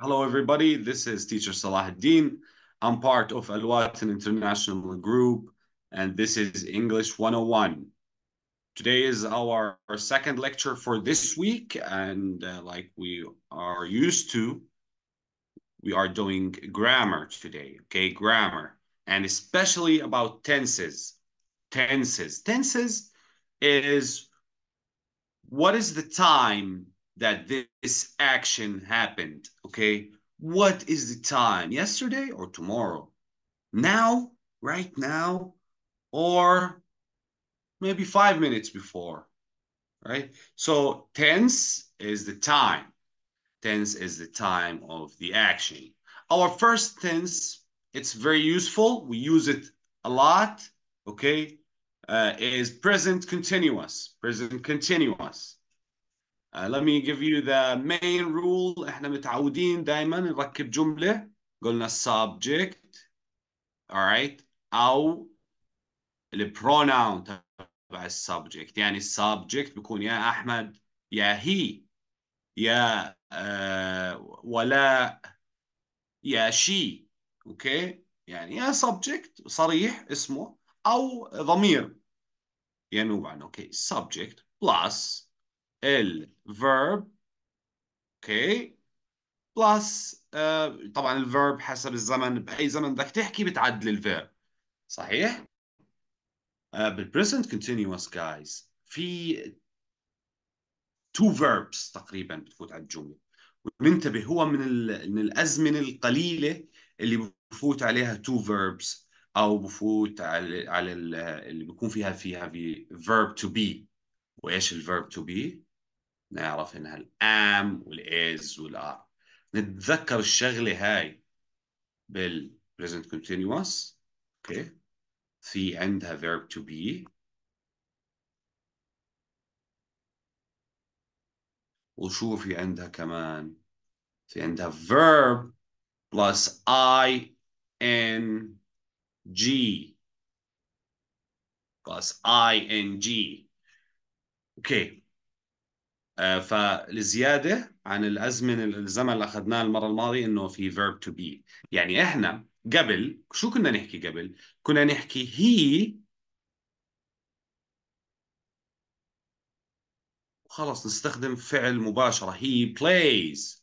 Hello, everybody. This is teacher Salah Din. I'm part of Alwatan International Group, and this is English 101. Today is our, our second lecture for this week, and uh, like we are used to, we are doing grammar today, okay? Grammar, and especially about tenses. Tenses. Tenses is what is the time that this action happened, okay? What is the time? Yesterday or tomorrow? Now? Right now? Or maybe five minutes before, right? So tense is the time. Tense is the time of the action. Our first tense, it's very useful. We use it a lot, okay? Uh, is present continuous, present continuous. Uh, let me give you the main rule احنا متعودين دائما نركب جملة قلنا subject alright أو pronoun تبع السبجكت يعني السبجكت بيكون يا أحمد يا هي يا uh, ولا يا شي اوكي يعني يا subject صريح اسمه أو ضمير ينوب عنه اوكي subject plus ال verb اوكي آه، بلس طبعا طبعا الفيرب حسب الزمن باي زمن بدك تحكي بتعدل الفيرب صحيح؟ uh, آه، بالبريزنت continuous جايز في تو فيربس تقريبا بتفوت على الجمله وننتبه هو من من الازمنه القليله اللي بفوت عليها تو فيربس او بفوت على على اللي بكون فيها فيها في فيرب تو بي وايش الفيرب تو بي نعرف انها الام والايز والار نتذكر الشغله هاي بالبريزنت كونتينوس اوكي في عندها verb to be وشو في عندها كمان في عندها verb plus I N G plus I N G اوكي okay. آه، فالزياده عن الازمنه الزمن اللي اخذناه المره الماضيه انه في verb to be يعني احنا قبل شو كنا نحكي قبل كنا نحكي he خلاص نستخدم فعل مباشرة he plays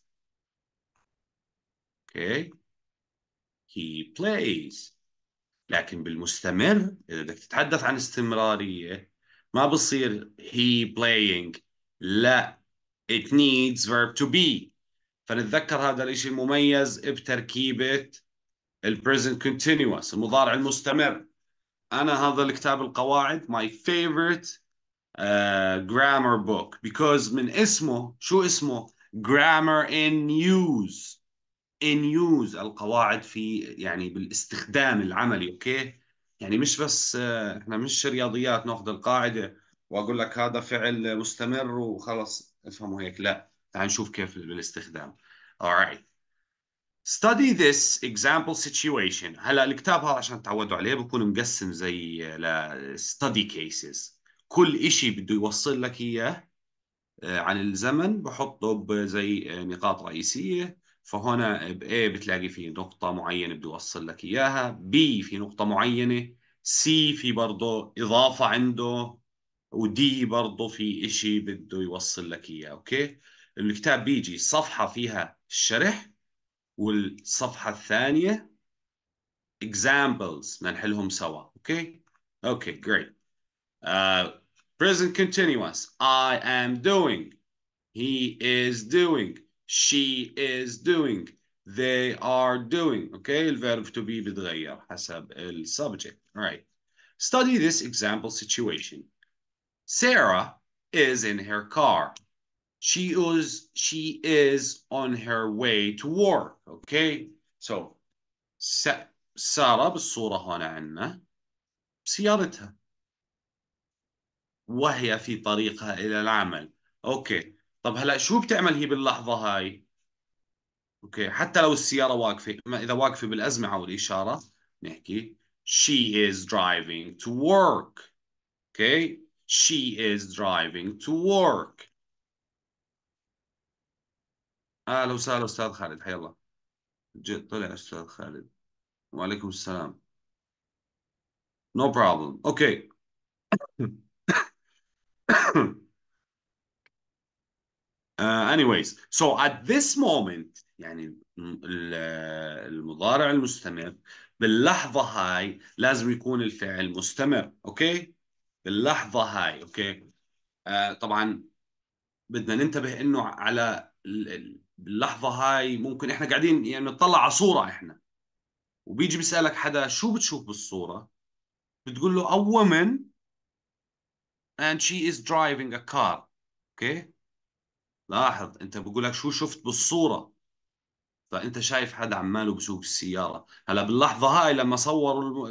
okay he plays لكن بالمستمر إذا بدك تتحدث عن استمرارية ما بصير he playing لا it needs verb to be فنتذكر هذا الاشي المميز بتركيبة ال present continuous المضارع المستمر أنا هذا الكتاب القواعد my favorite uh, grammar book because من اسمه شو اسمه grammar in use in use القواعد في يعني بالاستخدام العملي اوكي يعني مش بس آه، احنا مش رياضيات ناخذ القاعده واقول لك هذا فعل مستمر وخلص افهمه هيك لا تعال نشوف كيف بالاستخدام alright study this example situation هلا الكتاب هذا عشان تعودوا عليه بكون مقسم زي آه، ل study cases كل شيء بده يوصل لك اياه آه، عن الزمن بحطه بزي آه، نقاط رئيسيه فهنا ب A بتلاقي في نقطة معينة بده يوصل لك إياها B في نقطة معينة C في برضه إضافة عنده ودي برضه في إشي بده يوصل لك إياه أوكي الكتاب بيجي صفحة فيها الشرح والصفحة الثانية examples نحلهم سوا أوكي أوكي great uh, present continuous I am doing he is doing she is doing they are doing okay الverb to be بيتغير حسب ال subject right study this example situation Sarah is in her car. She is she is on her way to work. Okay. So Sarah بالصورة هون عنا بسيارتها وهي في طريقها إلى العمل Okay. طب هلأ شو بتعمل هي باللحظة هاي أوكي حتى لو السيارة واقفة إذا واقفة بالأزمة أو الإشارة نحكي she is driving to work Okay. She is driving to work. اهلا وسهلا استاذ خالد حيا الله طلع استاذ خالد وعليكم السلام no problem okay uh, anyways so at this moment يعني المضارع المستمر باللحظة هاي لازم يكون الفعل مستمر اوكي okay? باللحظه هاي اوكي آه طبعا بدنا ننتبه انه على اللحظه هاي ممكن احنا قاعدين يعني نطلع على صوره احنا وبيجي بيسالك حدا شو بتشوف بالصوره بتقول له a woman and she is driving a car اوكي لاحظ انت بقول لك شو شفت بالصوره فانت شايف حدا عماله بسوق السياره هلا باللحظه هاي لما صوروا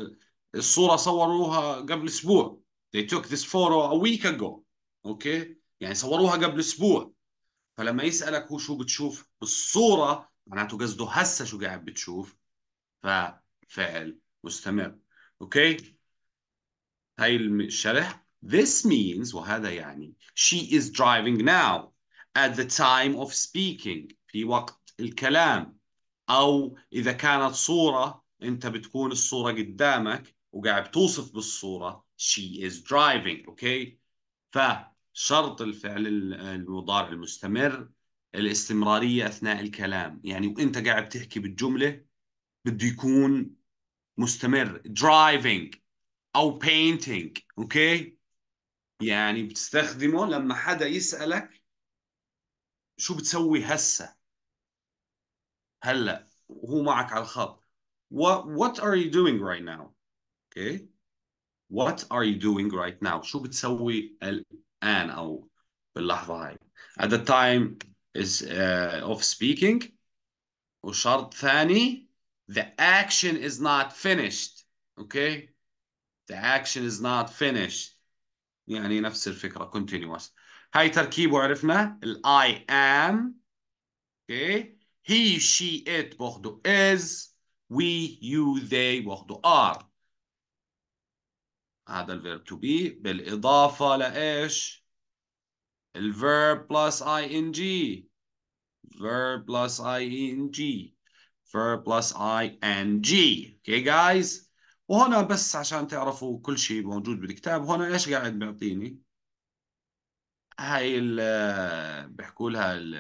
الصوره صوروها قبل اسبوع they took this photo a week ago okay يعني صوروها قبل اسبوع فلما يسالك هو شو بتشوف بالصوره معناته قصده هسه شو قاعد بتشوف ففعل مستمر اوكي هاي الشرح this means وهذا يعني she is driving now at the time of speaking في وقت الكلام او اذا كانت صوره انت بتكون الصوره قدامك وقاعد توصف بالصوره she is driving اوكي فشرط الفعل المضارع المستمر الاستمرارية أثناء الكلام يعني وإنت قاعد تحكي بالجملة بده يكون مستمر driving أو painting أوكي يعني بتستخدمه لما حدا يسألك شو بتسوي هسه هلا وهو معك على الخط what, what are you doing right now okay what are you doing right now شو بتسوي الآن أو هاي at the time is uh, of speaking وشرط ثاني the action is not finished okay the action is not finished يعني نفس الفكرة continuous هاي تركيبه عرفنا ال I am okay he she it باخده is we you they do are هذا الفيرب to be بالإضافة لإيش؟ الفيرب plus ing verb plus ing verb plus ing okay guys وهنا بس عشان تعرفوا كل شيء موجود بالكتاب هنا ايش قاعد بيعطيني هاي ال بيحكوا لها ال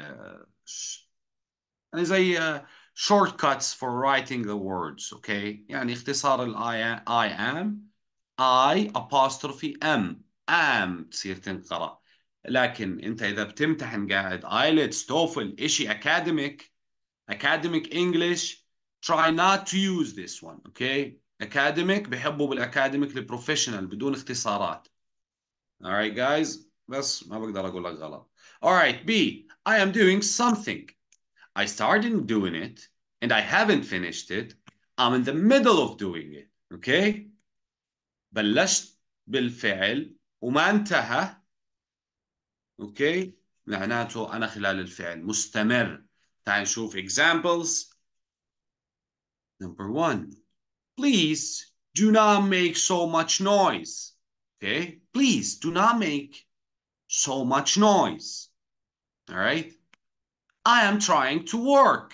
يعني زي shortcuts for writing the words okay يعني اختصار ال I am I apostrophe M am تصير تنقرأ لكن أنت إذا بتمتحن قاعد آيلتس توفل إشي academic academic English try not to use this one okay academic بحبوا بالاكاديميك البروفيشنال بدون اختصارات all right guys بس ما بقدر أقول لك غلط all right B I am doing something I started doing it and I haven't finished it I'm in the middle of doing it okay بلشت بالفعل وما انتهى اوكي معناته انا خلال الفعل مستمر تعال نشوف examples number one please do not make so much noise okay please do not make so much noise all right I am trying to work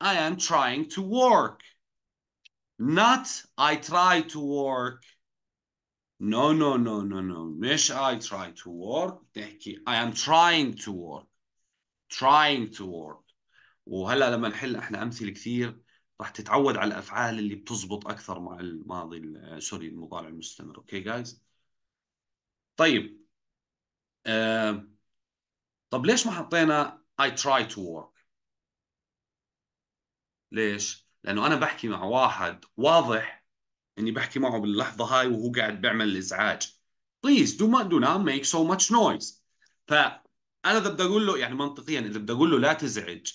I am trying to work not I try to work no no no no no مش I try to work تحكي I am trying to work trying to work وهلا لما نحل احنا امثله كثير راح تتعود على الافعال اللي بتزبط اكثر مع الماضي سوري المضارع المستمر اوكي okay, جايز طيب uh, طب ليش ما حطينا I try to work ليش لانه انا بحكي مع واحد واضح اني بحكي معه باللحظه هاي وهو قاعد بيعمل ازعاج please do not do not make so much noise فانا اذا بدي اقول له يعني منطقيا اذا بدي اقول له لا تزعج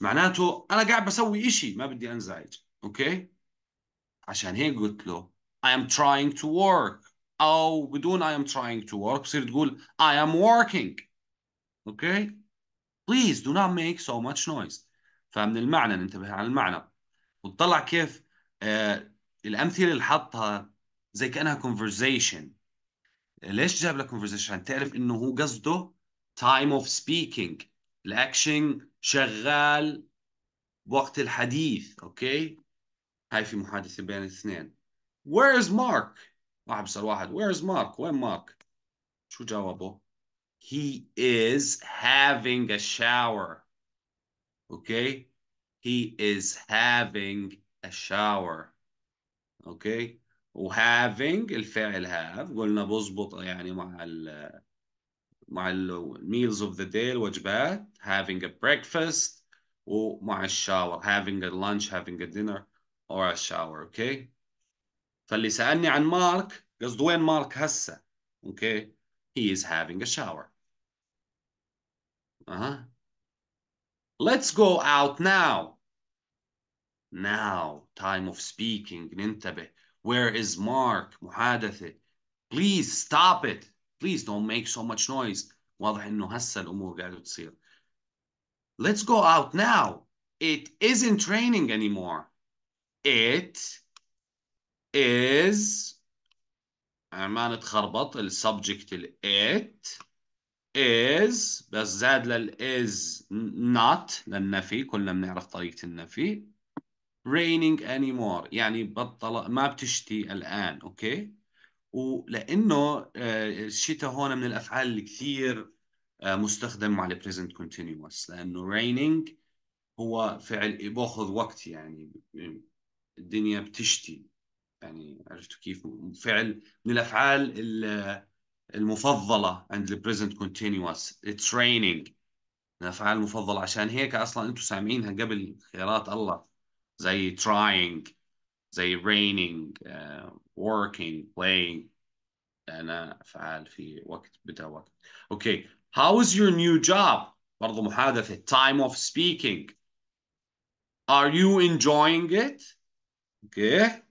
معناته انا قاعد بسوي شيء ما بدي انزعج اوكي عشان هيك قلت له I am trying to work او بدون I am trying to work بصير تقول I am working اوكي please do not make so much noise فمن المعنى ننتبه على المعنى وتطلع كيف آه الامثله اللي حطها زي كانها كونفرزيشن ليش جاب لك كونفرزيشن عشان تعرف انه هو قصده تايم اوف سبيكينج الاكشن شغال وقت الحديث اوكي هاي في محادثه بين الاثنين وير از مارك واحد بيسال واحد وير از مارك وين مارك شو جاوبه he is having a shower اوكي he is having a shower و وهافينج الفعل هاف قلنا بظبط يعني مع ال مع meals of the day الوجبات having a breakfast ومع الشاور having a lunch having a dinner or a shower okay فاللي سألني عن مارك قصده وين مارك هسه okay he is having a shower uh -huh. Let's go out now. Now, time of speaking, Where is Mark? Please stop it. Please don't make so much noise. Let's go out now. It isn't raining anymore. It it is بس زاد لل is not للنفي كلنا بنعرف طريقة النفي raining anymore يعني بطل ما بتشتي الآن أوكي ولأنه آه، الشتاء هون من الأفعال اللي كثير آه، مستخدم على present continuous لأنه raining هو فعل بأخذ وقت يعني الدنيا بتشتي يعني عرفتوا كيف فعل من الأفعال اللي المفضلة عند the present continuous it's raining الأفعال المفضلة عشان هيك أصلا أنتم سامعينها قبل خيارات الله زي trying زي raining uh، working playing أنا أفعال في وقت بدا وقت okay how is your new job برضو محادثة time of speaking are you enjoying it okay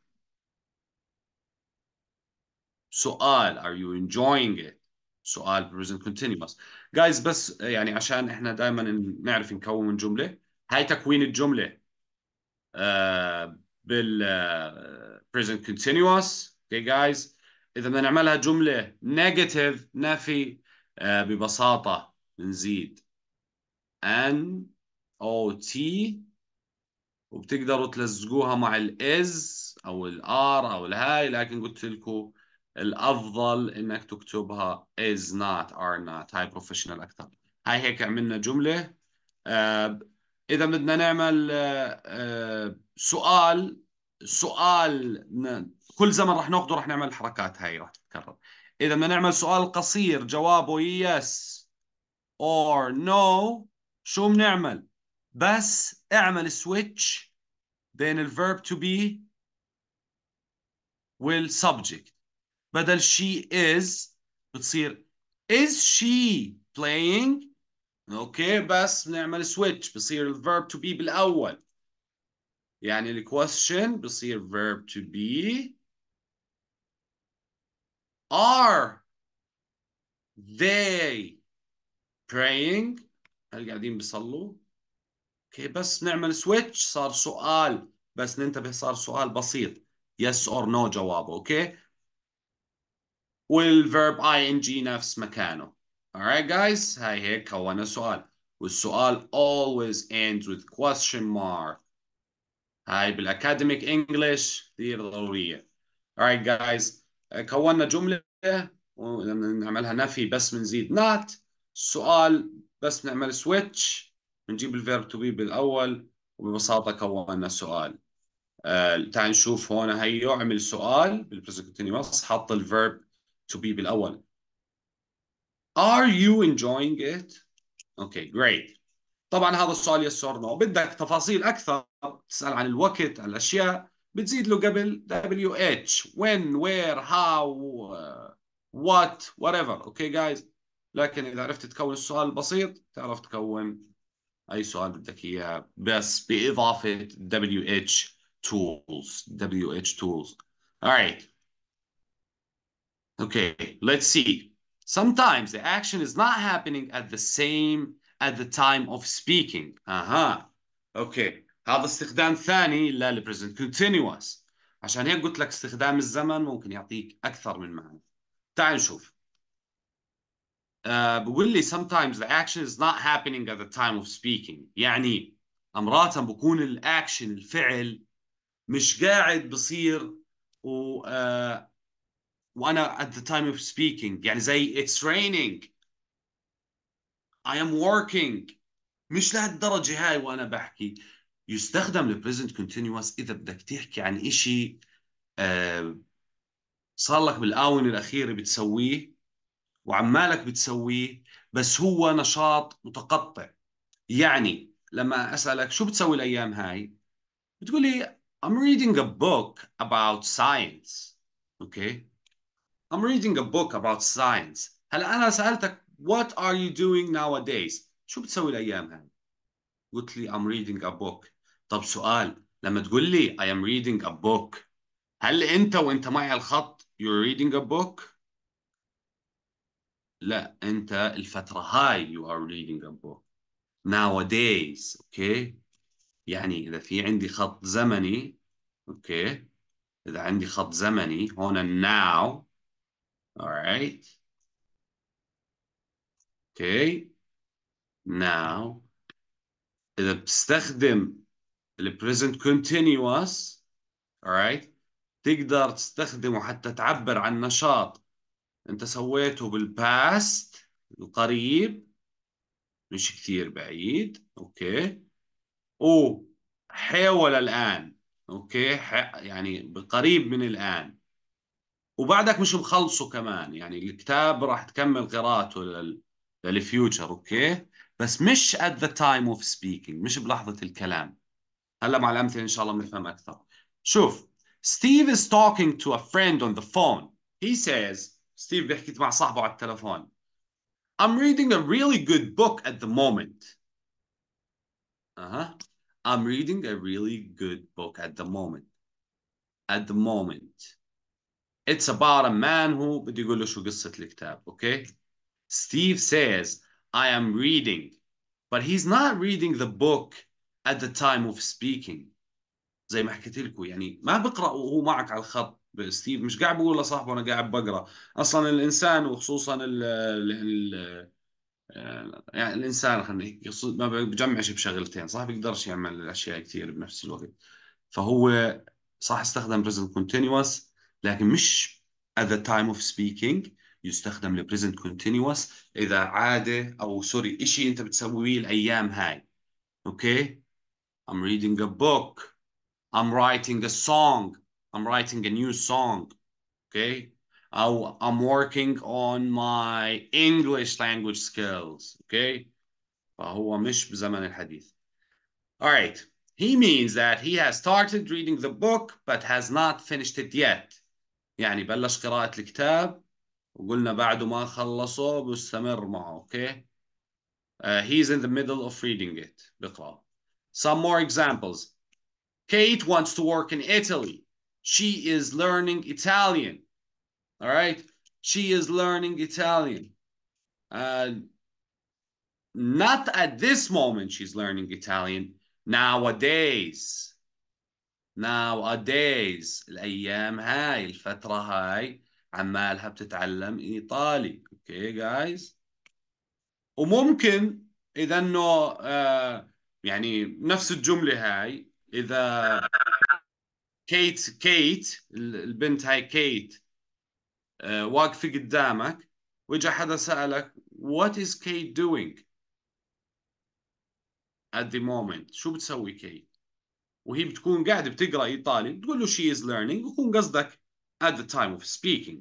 سؤال are you enjoying it سؤال present continuous guys بس يعني عشان احنا دائما نعرف نكون جمله هاي تكوين الجمله uh, بال آه، present continuous okay guys اذا بدنا نعملها جمله negative نفي uh, ببساطه بنزيد ان او تي وبتقدروا تلزقوها مع الاز او الار او الهاي لكن قلت لكم الافضل انك تكتبها is not are not هاي بروفيشنال اكثر هاي هيك عملنا جمله آه اذا بدنا نعمل آه سؤال سؤال كل زمن رح ناخذه رح نعمل الحركات هاي رح تتكرر اذا بدنا نعمل سؤال قصير جوابه yes or no شو بنعمل بس اعمل سويتش بين الفيرب to be والسبجكت بدل she is بتصير is she playing اوكي بس بنعمل سويتش بصير الفيرب تو بي بالاول يعني question بصير verb to be are they praying هل قاعدين بيصلوا اوكي بس نعمل سويتش صار سؤال بس ننتبه صار سؤال بسيط yes or no جوابه اوكي والverb ing نفس مكانه alright guys هاي هيك كونا سؤال والسؤال always ends with question mark هاي بالاكاديميك انجلش كثير ضروريه alright guys كونا جمله ونعملها نفي بس بنزيد not السؤال بس بنعمل switch بنجيب الverb to be بالاول وببساطه كونا سؤال آه تعال نشوف هون هيو عمل سؤال بالبريزنت كونتينوس حط الفيرب to be بالأول Are you enjoying it? Okay, great. طبعا هذا السؤال يس اور نو، بدك تفاصيل أكثر تسأل عن الوقت عن الأشياء بتزيد له قبل WH when where how what whatever okay guys لكن إذا عرفت تكون السؤال البسيط تعرف تكون أي سؤال بدك إياه بس بإضافة WH tools WH tools. All right. Okay, let's see. Sometimes the action is not happening at the same at the time of speaking. Uh-huh. اوكي هذا استخدام ثاني للبريزنت continuous. عشان هيك قلت لك استخدام الزمن ممكن يعطيك اكثر من معنى. تعال نشوف. Uh, بقول لي sometimes the action is not happening at the time of speaking يعني امرات بكون الاكشن الفعل مش قاعد بصير و uh, وانا at the time of speaking يعني زي it's raining I am working مش لهالدرجة هاي وانا بحكي يستخدم البريزنت كونتينوس اذا بدك تحكي عن شيء آه، صار لك بالاونه الاخيره بتسويه وعمالك بتسويه بس هو نشاط متقطع يعني لما اسالك شو بتسوي الايام هاي بتقول لي I'm reading a book about science اوكي okay. I'm reading a book about science هلا أنا سألتك what are you doing nowadays شو بتسوي الأيام هاي قلت لي I'm reading a book طب سؤال لما تقول لي I am reading a book هل أنت وأنت معي على الخط you're reading a book لا أنت الفترة هاي you are reading a book nowadays اوكي okay. يعني إذا في عندي خط زمني اوكي okay. إذا عندي خط زمني هون now All right. Okay. Now إذا بتستخدم the present continuous all right, تقدر تستخدمه حتى تعبر عن نشاط انت سويته بالباست القريب مش كثير بعيد اوكي وحاول الان اوكي يعني قريب من الان وبعدك مش مخلصه كمان يعني الكتاب راح تكمل قراءته للفيوتشر اوكي بس مش at the time of speaking مش بلحظة الكلام هلا مع الأمثلة إن شاء الله بنفهم أكثر شوف Steve is talking to a friend on the phone he says ستيف بيحكي مع صاحبه على التلفون I'm reading a really good book at the moment أها uh -huh. I'm reading a really good book at the moment at the moment It's about a man who بدي يقول له شو قصة الكتاب okay Steve says I am reading but he's not reading the book at the time of speaking زي ما حكيت لكم يعني ما بقرأ وهو معك على الخط ستيف مش قاعد بقول لصاحبه انا قاعد بقرا اصلا الانسان وخصوصا ال ال آه، يعني الانسان خلينا ما بجمعش بشغلتين صح بيقدرش يعمل الاشياء كثير بنفس الوقت فهو صح استخدم present continuous لكن مش at the time of speaking يستخدم لبريزنت كونتينوس اذا عاده او سوري شيء انت بتسويه الايام هاي اوكي I'm reading a book I'm writing a song I'm writing a new song okay أو I'm working on my English language skills okay فهو مش بزمن الحديث all right he means that he has started reading the book but has not finished it yet يعني بلش قراءة الكتاب وقلنا بعده ما خلصه بستمر معه اوكي uh, he's in the middle of reading it بقرأ some more examples Kate wants to work in Italy she is learning Italian all right she is learning Italian uh, not at this moment she's learning Italian nowadays nowadays الأيام هاي الفترة هاي عمالها بتتعلم إيطالي اوكي okay, جايز وممكن إذا إنه آه يعني نفس الجملة هاي إذا كيت كيت البنت هاي كيت آه واقفة قدامك وإجا حدا سألك what is Kate doing at the moment شو بتسوي كيت وهي بتكون قاعد بتقرا ايطالي بتقول له شي از ليرنينج ويكون قصدك at the time of speaking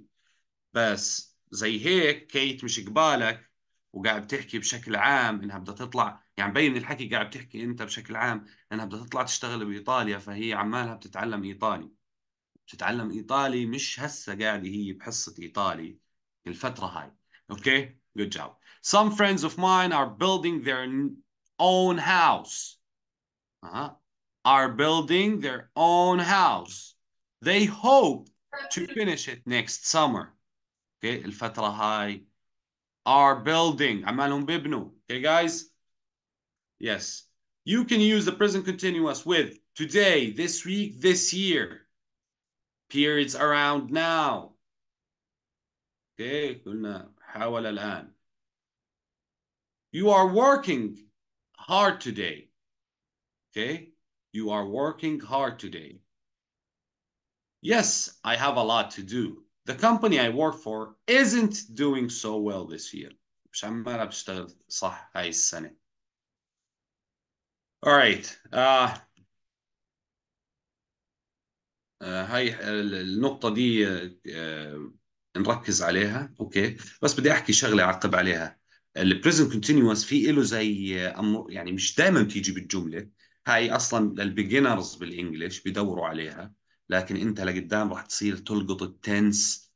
بس زي هيك كيت مش قبالك وقاعد بتحكي بشكل عام انها بدها تطلع يعني مبين الحكي قاعد بتحكي انت بشكل عام انها بدها تطلع تشتغل بايطاليا فهي عمالها بتتعلم ايطالي بتتعلم ايطالي مش هسه قاعده هي بحصه ايطالي الفتره هاي اوكي good job some friends of mine are building their own house اها are building their own house. They hope to finish it next summer. Okay, الفترة هاي are building عمالهم بيبنوا. Umm okay guys? Yes. You can use the present continuous with today, this week, this year. Periods around now. Okay, قلنا حاول الآن. You are working hard today. Okay? You are working hard today. Yes, I have a lot to do. The company I work for isn't doing so well this year. مش عمالة بشتغل صح هاي السنة. Alright. right. Uh, uh, هاي النقطة دي uh, نركز عليها اوكي بس بدي احكي شغله اعقب عليها البريزنت كونتينوس في إله زي يعني مش دائما بتيجي بالجمله هاي اصلا للبيجنرز بالانجلش بدوروا عليها لكن انت لقدام راح تصير تلقط التنس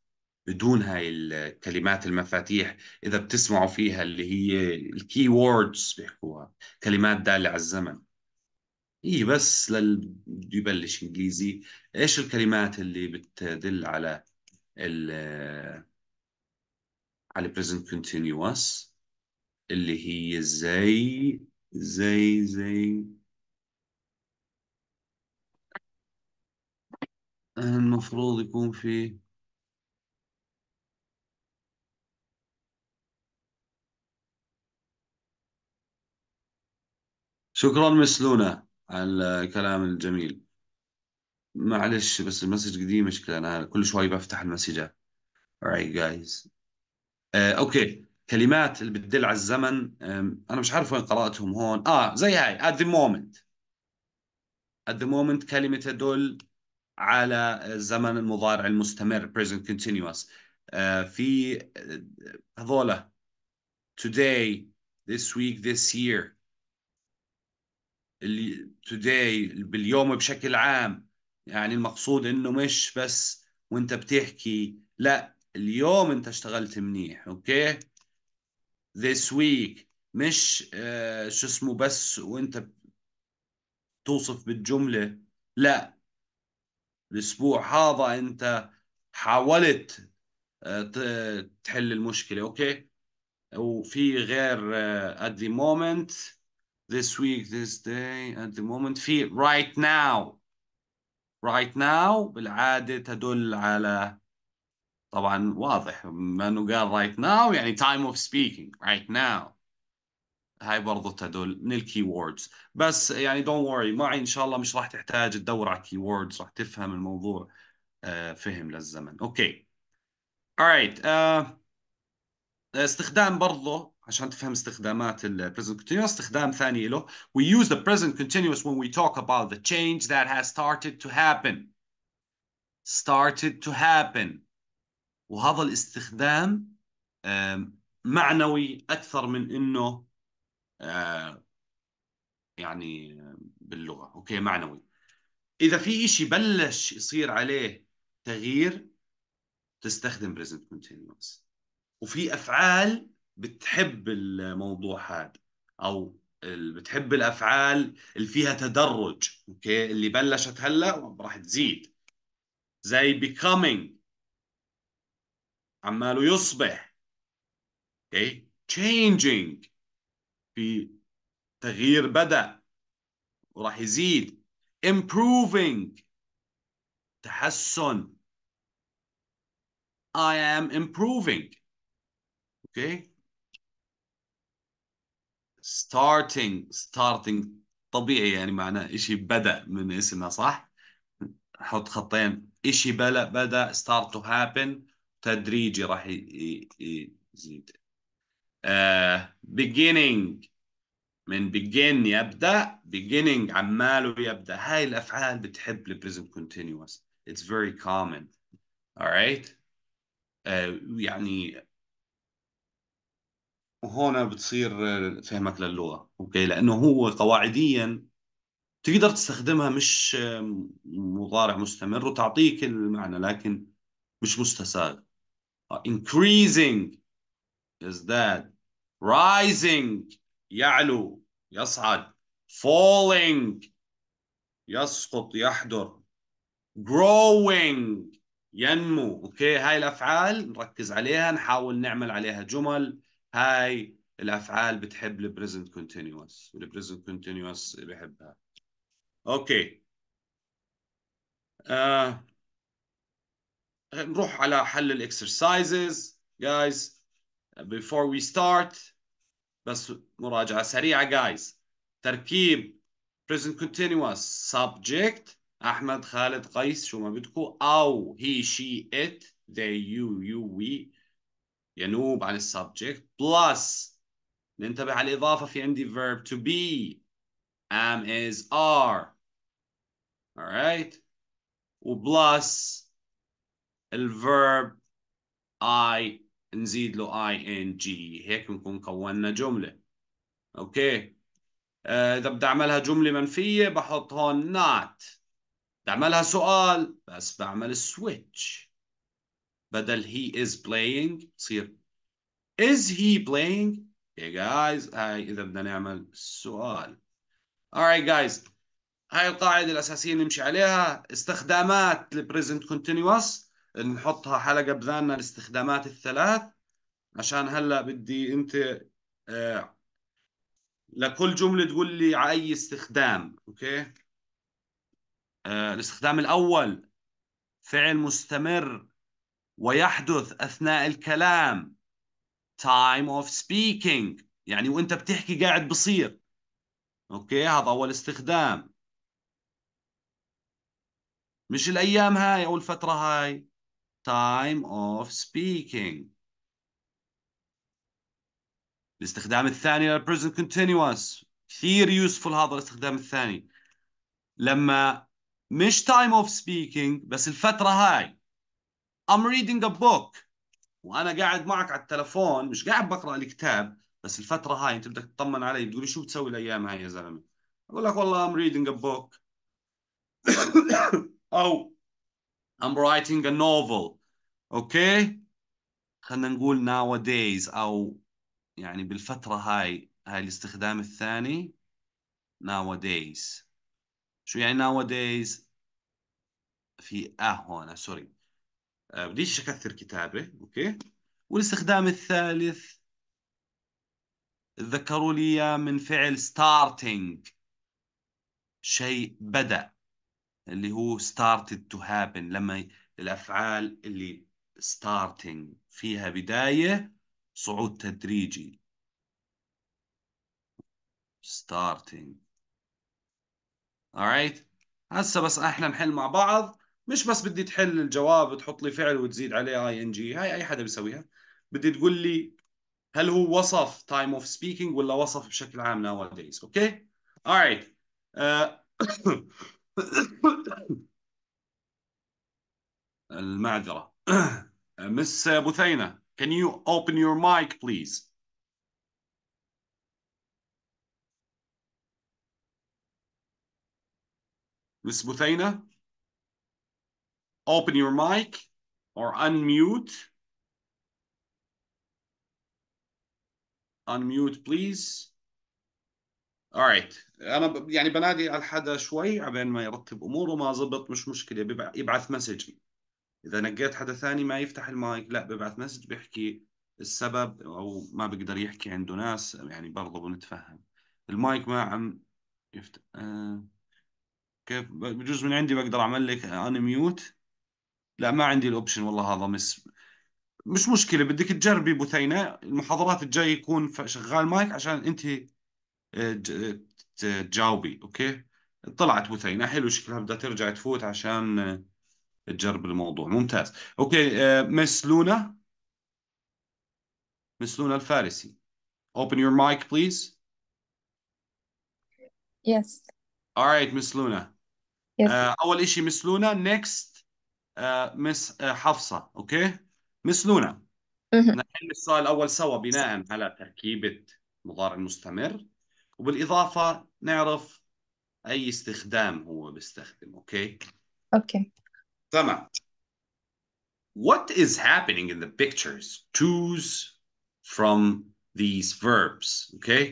بدون هاي الكلمات المفاتيح اذا بتسمعوا فيها اللي هي الكي ووردز بيحكوها كلمات داله على الزمن هي بس لل يبلش انجليزي ايش الكلمات اللي بتدل على ال على present continuous اللي هي زي زي زي آه، المفروض يكون في شكرا مسلونا على الكلام الجميل معلش بس المسج قديم مشكلة أنا كل شوي بفتح المسجات alright guys آه, أوكي كلمات اللي بتدل على الزمن آه, أنا مش عارف وين قرأتهم هون آه زي هاي at the moment at the moment كلمة تدل على الزمن المضارع المستمر present continuous آه، في آه، هذولا today this week this year today باليوم بشكل عام يعني المقصود انه مش بس وانت بتحكي لا اليوم انت اشتغلت منيح اوكي this week مش آه، شو اسمه بس وانت توصف بالجملة لا الاسبوع هذا انت حاولت تحل المشكله اوكي وفي غير at the moment this week this day at the moment في right now right now بالعاده تدل على طبعا واضح ما انه قال right now يعني time of speaking right now هاي برضو تدل من الكي ووردز بس يعني دونت وري معي ان شاء الله مش راح تحتاج تدور على كي ووردز راح تفهم الموضوع آه، فهم للزمن اوكي alright آه، استخدام برضه عشان تفهم استخدامات ال present continuous استخدام ثاني له we use the present continuous when we talk about the change that has started to happen started to happen وهذا الاستخدام معنوي اكثر من انه آه، يعني باللغه اوكي معنوي اذا في إشي بلش يصير عليه تغيير تستخدم present continuous وفي افعال بتحب الموضوع هذا او بتحب الافعال اللي فيها تدرج اوكي اللي بلشت هلا راح تزيد زي becoming عماله يصبح اوكي changing في تغيير بدأ وراح يزيد improving تحسن I am improving okay starting starting طبيعي يعني معناه إشي بدأ من اسمها صح حط خطين إشي بدأ بدأ start to happen تدريجي راح يزيد آه، beginning من begin يبدأ beginning عماله يبدأ هاي الأفعال بتحب البريزم continuous it's very common alright uh, يعني وهون بتصير آه، فهمك للغة اوكي لأنه هو قواعديا تقدر تستخدمها مش مضارع مستمر وتعطيك المعنى لكن مش مستساغ increasing is that rising يعلو يصعد falling يسقط يحضر growing ينمو اوكي هاي الافعال نركز عليها نحاول نعمل عليها جمل هاي الافعال بتحب البريزنت كونتينوس والبريزنت كونتينوس بحبها اوكي آه. نروح على حل الاكسرسايزز جايز Uh, before we start بس مراجعة سريعة guys تركيب present continuous subject أحمد خالد قيس شو ما بدكو أو he she it they you you we ينوب عن subject plus ننتبه على الإضافة في عندي verb to be am is are alright و plus الverb I نزيد له اي ان جي هيك بنكون كوننا جمله اوكي آه، اذا بدي اعملها جمله منفيه بحط هون not بدي اعملها سؤال بس بعمل سويتش بدل he is playing بصير is he playing hey guys هاي اذا بدنا نعمل سؤال alright guys هاي القاعده الاساسيه نمشي عليها استخدامات البريزنت كونتينوس نحطها حلقة بذاننا الاستخدامات الثلاث عشان هلا بدي انت آه لكل جملة تقول لي على أي استخدام أوكي آه الاستخدام الأول فعل مستمر ويحدث أثناء الكلام time of speaking يعني وانت بتحكي قاعد بصير اوكي هذا اول استخدام مش الايام هاي او الفتره هاي time of speaking الاستخدام الثاني لل present continuous كثير يوسفول هذا الاستخدام الثاني لما مش time of speaking بس الفترة هاي I'm reading a book وأنا قاعد معك على التلفون مش قاعد بقرأ الكتاب بس الفترة هاي أنت بدك تطمن علي بتقولي شو بتسوي الأيام هاي يا زلمة أقول لك والله I'm reading a book أو I'm writing a novel اوكي خلينا نقول nowadays او يعني بالفترة هاي هاي الاستخدام الثاني nowadays شو يعني nowadays في اه هون سوري آه بديش اكثر كتابة اوكي والاستخدام الثالث ذكروا لي من فعل starting شيء بدأ اللي هو started to happen لما الأفعال اللي starting فيها بداية صعود تدريجي starting alright هسه بس احنا نحل مع بعض مش بس بدي تحل الجواب تحط لي فعل وتزيد عليه ing هاي اي حدا بيسويها بدي تقول لي هل هو وصف time of speaking ولا وصف بشكل عام nowadays اوكي okay? alright uh... المعذرة Miss Buthaina, can you open your mic, please? Miss Buthaina, open your mic or unmute. Unmute, please. All right. انا يعني بنادي على حدا شوي عبين ما يرتب اموره ما زبط مش مشكله يبعث مسج اذا نقيت حدا ثاني ما يفتح المايك لا ببعث مسج بيحكي السبب او ما بقدر يحكي عنده ناس يعني برضه بنتفهم المايك ما عم يفتح آه... كيف بجوز من عندي بقدر اعمل لك ان ميوت لا ما عندي الاوبشن والله هذا مس مش مشكله بدك تجربي بثينه المحاضرات الجايه يكون شغال مايك عشان انت آه، تجاوبي اوكي طلعت وثينه حلو شكلها بدها ترجع تفوت عشان آه، تجرب الموضوع ممتاز اوكي آه، مس لونا مس لونا الفارسي open your mic please yes all right مس لونا yes. Uh, اول اشي مس لونا next آه، مس حفصه اوكي مس لونا نحل السؤال الاول سوا بناء على تركيبه مضارع مستمر وبالاضافه نعرف اي استخدام هو بيستخدم اوكي اوكي تمام What is happening in the pictures? Choose from these verbs, okay?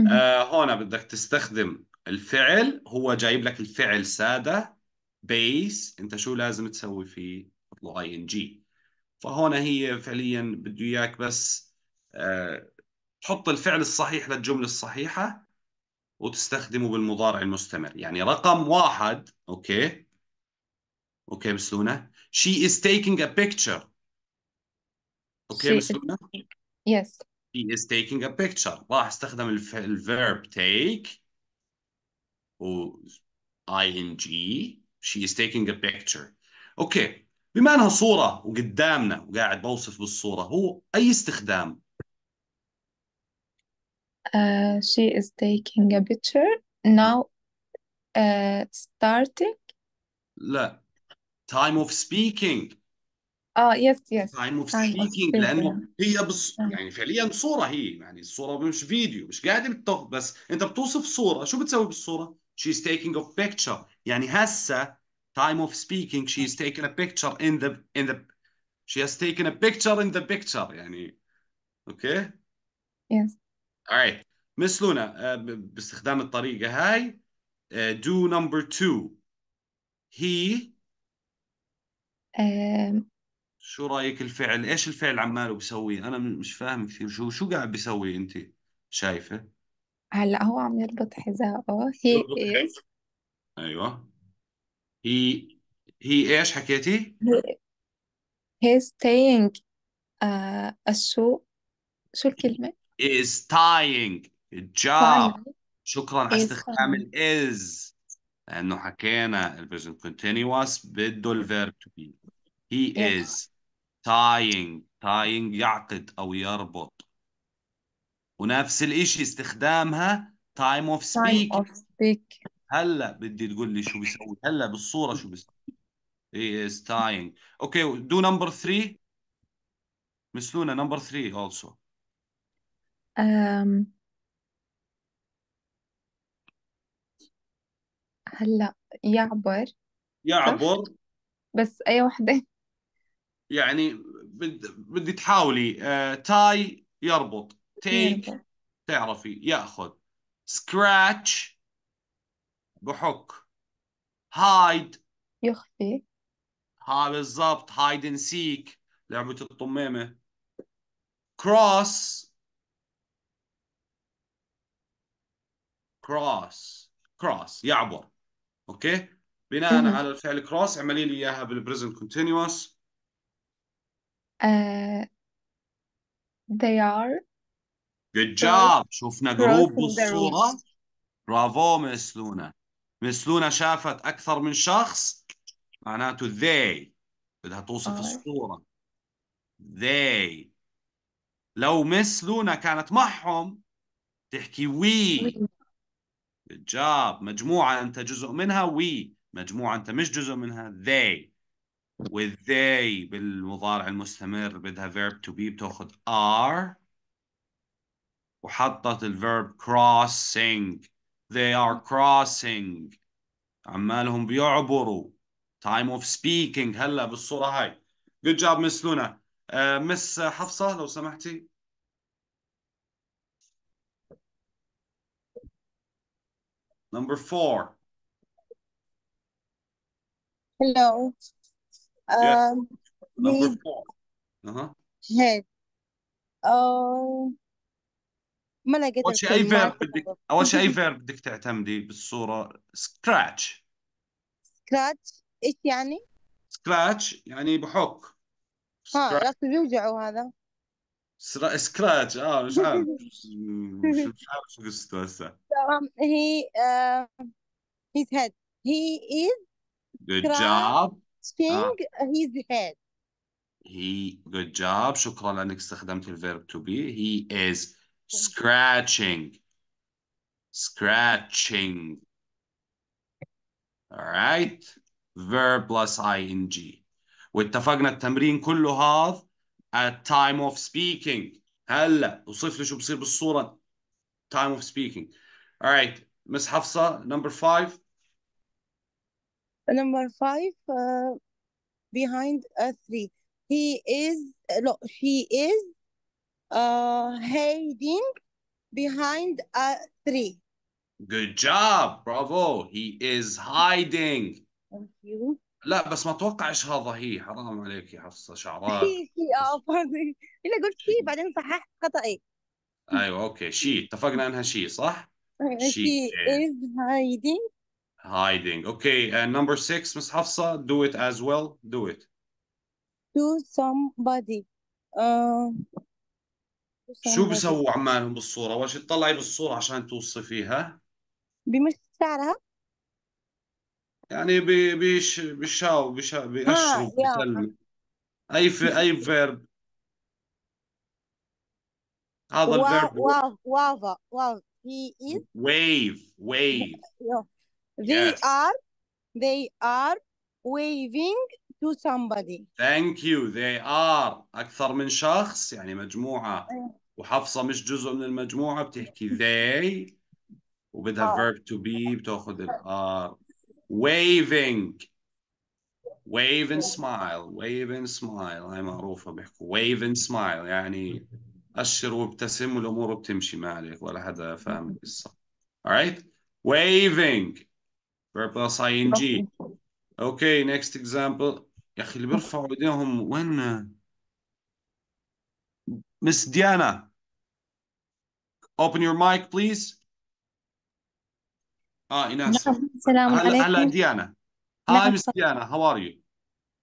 mm آه، هنا بدك تستخدم الفعل هو جايب لك الفعل سادة base انت شو لازم تسوي فيه؟ تحط ing فهون هي فعليا بده اياك بس آه، تحط الفعل الصحيح للجمله الصحيحه وتستخدمه بالمضارع المستمر يعني رقم واحد اوكي اوكي مسلونه she is taking a picture اوكي she مسلونه yes she is taking a picture راح استخدم الف... الverb take و ing she is taking a picture اوكي بما انها صوره وقدامنا وقاعد بوصف بالصوره هو اي استخدام Uh, she is taking a picture now. Uh, starting. لا. Time of speaking. اه يس يس time اوف سبيكينج لانه هي بص... يعني فعليا صوره هي يعني الصوره مش فيديو مش قاعده بتطغ بس انت بتوصف صوره شو بتسوي بالصوره؟ she's taking a picture يعني هسه time of speaking she's taking a picture in the in the she has taken a picture in the picture يعني اوكي؟ okay? yes alright Miss Luna, uh, باستخدام الطريقة هاي uh, do number two he شو رأيك الفعل ايش الفعل عماله بسوي انا مش فاهم كثير شو شو قاعد بسوي انت شايفة هلا هو عم يربط حذاءه he is ايوه he he ايش حكيتي he- he's staying آه uh, الشو شو الكلمة is tying job شكرا على استخدام ال is لأنه حكينا ال present continuous بده ال verb to be he yeah. is tying tying يعقد أو يربط ونفس الإشي استخدامها time of speak time of speak هلا بدي تقول لي شو بيسوي هلا بالصورة شو بيسوي he is tying okay do number three مثلونا number three also آم، هلا يعبر يعبر بس أي وحدة يعني بد بدي تحاولي آه تاي يربط تيك تعرفي ياخذ سكراتش بحك هايد يخفي ها بالضبط هايد اند سيك لعبة الطمامة كروس cross cross يعبر اوكي بناء على الفعل cross اعملي لي اياها بالبريزنت continuous uh, they are good job شفنا جروب بالصورة برافو مس لونا مس لونا شافت أكثر من شخص معناته they بدها توصف oh. الصورة they لو مس لونا كانت معهم تحكي we Good job مجموعة أنت جزء منها we مجموعة أنت مش جزء منها they they بالمضارع المستمر بدها verb to be بتاخذ are وحطت الverb crossing they are crossing عمالهم بيعبروا time of speaking هلا بالصورة هاي good job miss Luna uh, miss حفصة لو سمحتي Number four. Hello. Yeah. Um, Number four. Uh-huh. Head. Oh. ما لقيت اول شيء اي فيرب بدك اول شيء اي فيرب بدك تعتمدي بالصوره سكراتش سكراتش ايش يعني؟ سكراتش يعني بحك ها راسي بيوجعه هذا Scratch. Oh, مش عارف مش عارف شو قصته هسه هي هيز هيد هي از Good job. Scratching his head. He good job. شكرا لأنك استخدمت الverb to be. He is scratching. Scratching. All right. Verb plus ing. واتفقنا التمرين كله هذا at time of speaking هلا وصف لي شو بصير بالصورة time of speaking all right Miss Hafsa number five number five uh, behind a three he is no she is uh, hiding behind a three. good job bravo he is hiding thank you لا بس ما اتوقعش هذا هي حرام عليك يا حفصه شعرات في في اه فاضي الا قلت في بعدين صححت خطأي إيه. ايوه اوكي شي اتفقنا انها شي صح؟ شي از هايدينج هايدينج اوكي نمبر 6 مس حفصه do it as well do it تو somebody بادي آه، شو بيسووا عمالهم بالصورة؟ أول شي تطلعي بالصورة عشان توصفيها بمش شعرها يعني بي بيش بيشاو بيشا بيأشروا ها آه، يا اي في اي فيرب هذا الفيرب واف وا wava he is wave wave they yes are they are waving to somebody thank you they are اكثر من شخص يعني مجموعة وحفصة مش جزء من المجموعة بتحكي they وبدها آه. verb to be بتاخذ ال are آه. waving wave and smile wave and smile هاي معروفة بيحكوا wave and smile يعني أشر وابتسم والأمور بتمشي ما عليك ولا حدا فاهم القصة alright waving verb plus ing okay next example يا أخي اللي بيرفعوا إيديهم وين Miss Diana open your mic please Hi, ah, Ines. السلام هلا عليكم Diana. Hi, Miss Diana. How are you?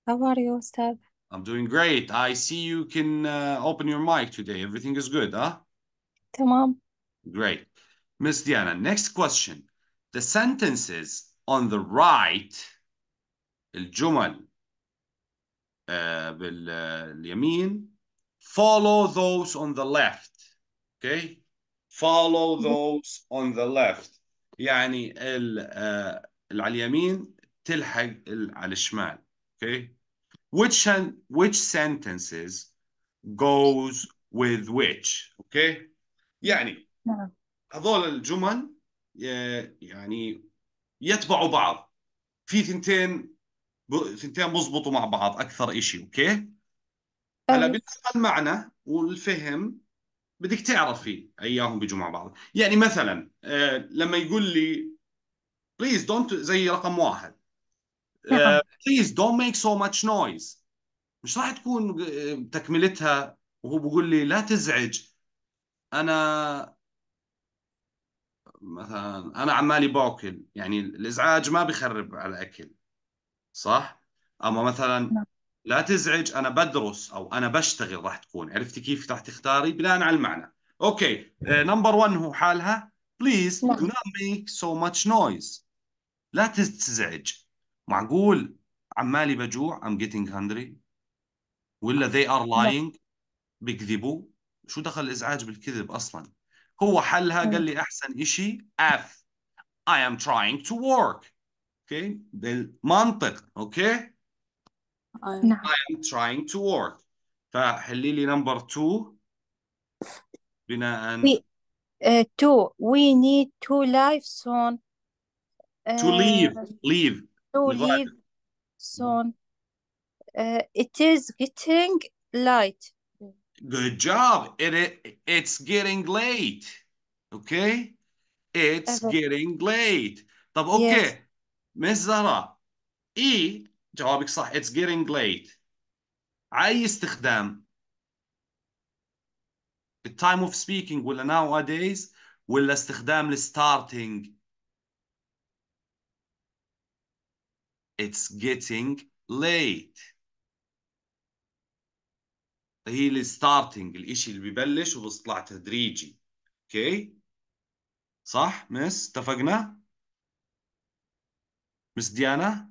How are you أستاذ I'm doing great. I see you can uh, open your mic today. Everything is good, huh? Tamam. Great. Miss Diana, next question. The sentences on the right, الجمل uh, باليمين, follow those on the left. Okay? Follow mm-hmm. those on the left. يعني آه، اللي على اليمين تلحق اللي على الشمال اوكي which which sentences goes with which اوكي يعني نعم. هذول الجمل آه، يعني يتبعوا بعض في ثنتين ثنتين بضبطوا مع بعض اكثر شيء اوكي هلا بالنسبه طيب. للمعنى والفهم بدك تعرفي اياهم بيجوا مع بعض يعني مثلا آه، لما يقول لي بليز دونت زي رقم واحد بليز دونت ميك سو ماتش نويز مش راح تكون آه، تكملتها وهو بيقول لي لا تزعج انا مثلا انا عمالي باكل يعني الازعاج ما بخرب على الاكل صح اما مثلا نعم. لا تزعج انا بدرس او انا بشتغل راح تكون عرفتي كيف راح تختاري بناء على المعنى اوكي نمبر آه، 1 هو حالها بليز دو نوت ميك سو ماتش نويز لا تزعج معقول عمالي بجوع ام جيتينج هندري ولا ذي ار لاينج بيكذبوا شو دخل الازعاج بالكذب اصلا هو حلها نعم. قال لي احسن شيء اف اي ام تراينج تو ورك اوكي بالمنطق اوكي okay. I am trying to work فحلي لي number two بناء we, uh, two we need to lives soon uh, to leave leave to leave soon uh, it is getting light good job it, it it's getting late okay it's okay. Uh-huh. getting late طب اوكي yes. مس زهره جوابك صح it's getting late أي استخدام time of speaking ولا nowadays ولا استخدام starting it's getting late هي starting الاشي اللي ببلش وبيطلع تدريجي اوكي okay. صح مس اتفقنا مس ديانا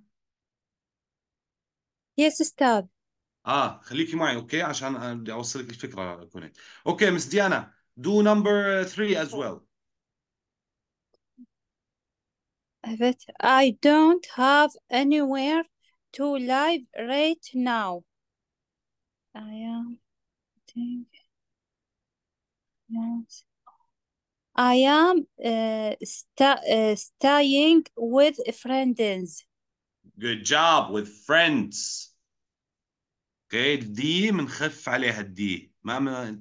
Yes, استاذ اه ah, خليكي معي اوكي عشان بدي لك الفكره كوني اوكي مس ديانا do number 3 as well But I don't have anywhere to live right now. I am yes. I am uh, uh, staying with friends. Good job with friends. اوكي okay. دي منخف عليها الدي ما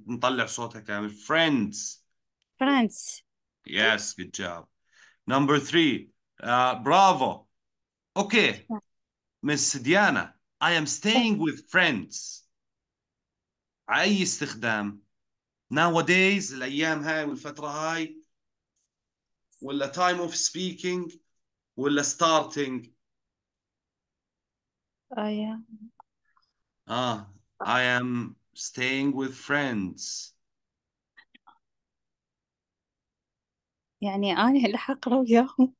نطلع صوتها كامل friends. Friends. Yes, good job. Number three. Uh, bravo. Okay. Miss Diana, I am staying with friends. أي استخدام؟ Nowadays, الأيام هاي والفترة هاي ولا time of speaking ولا starting I am Ah, I am staying with friends. يعني أنا اللي وياهم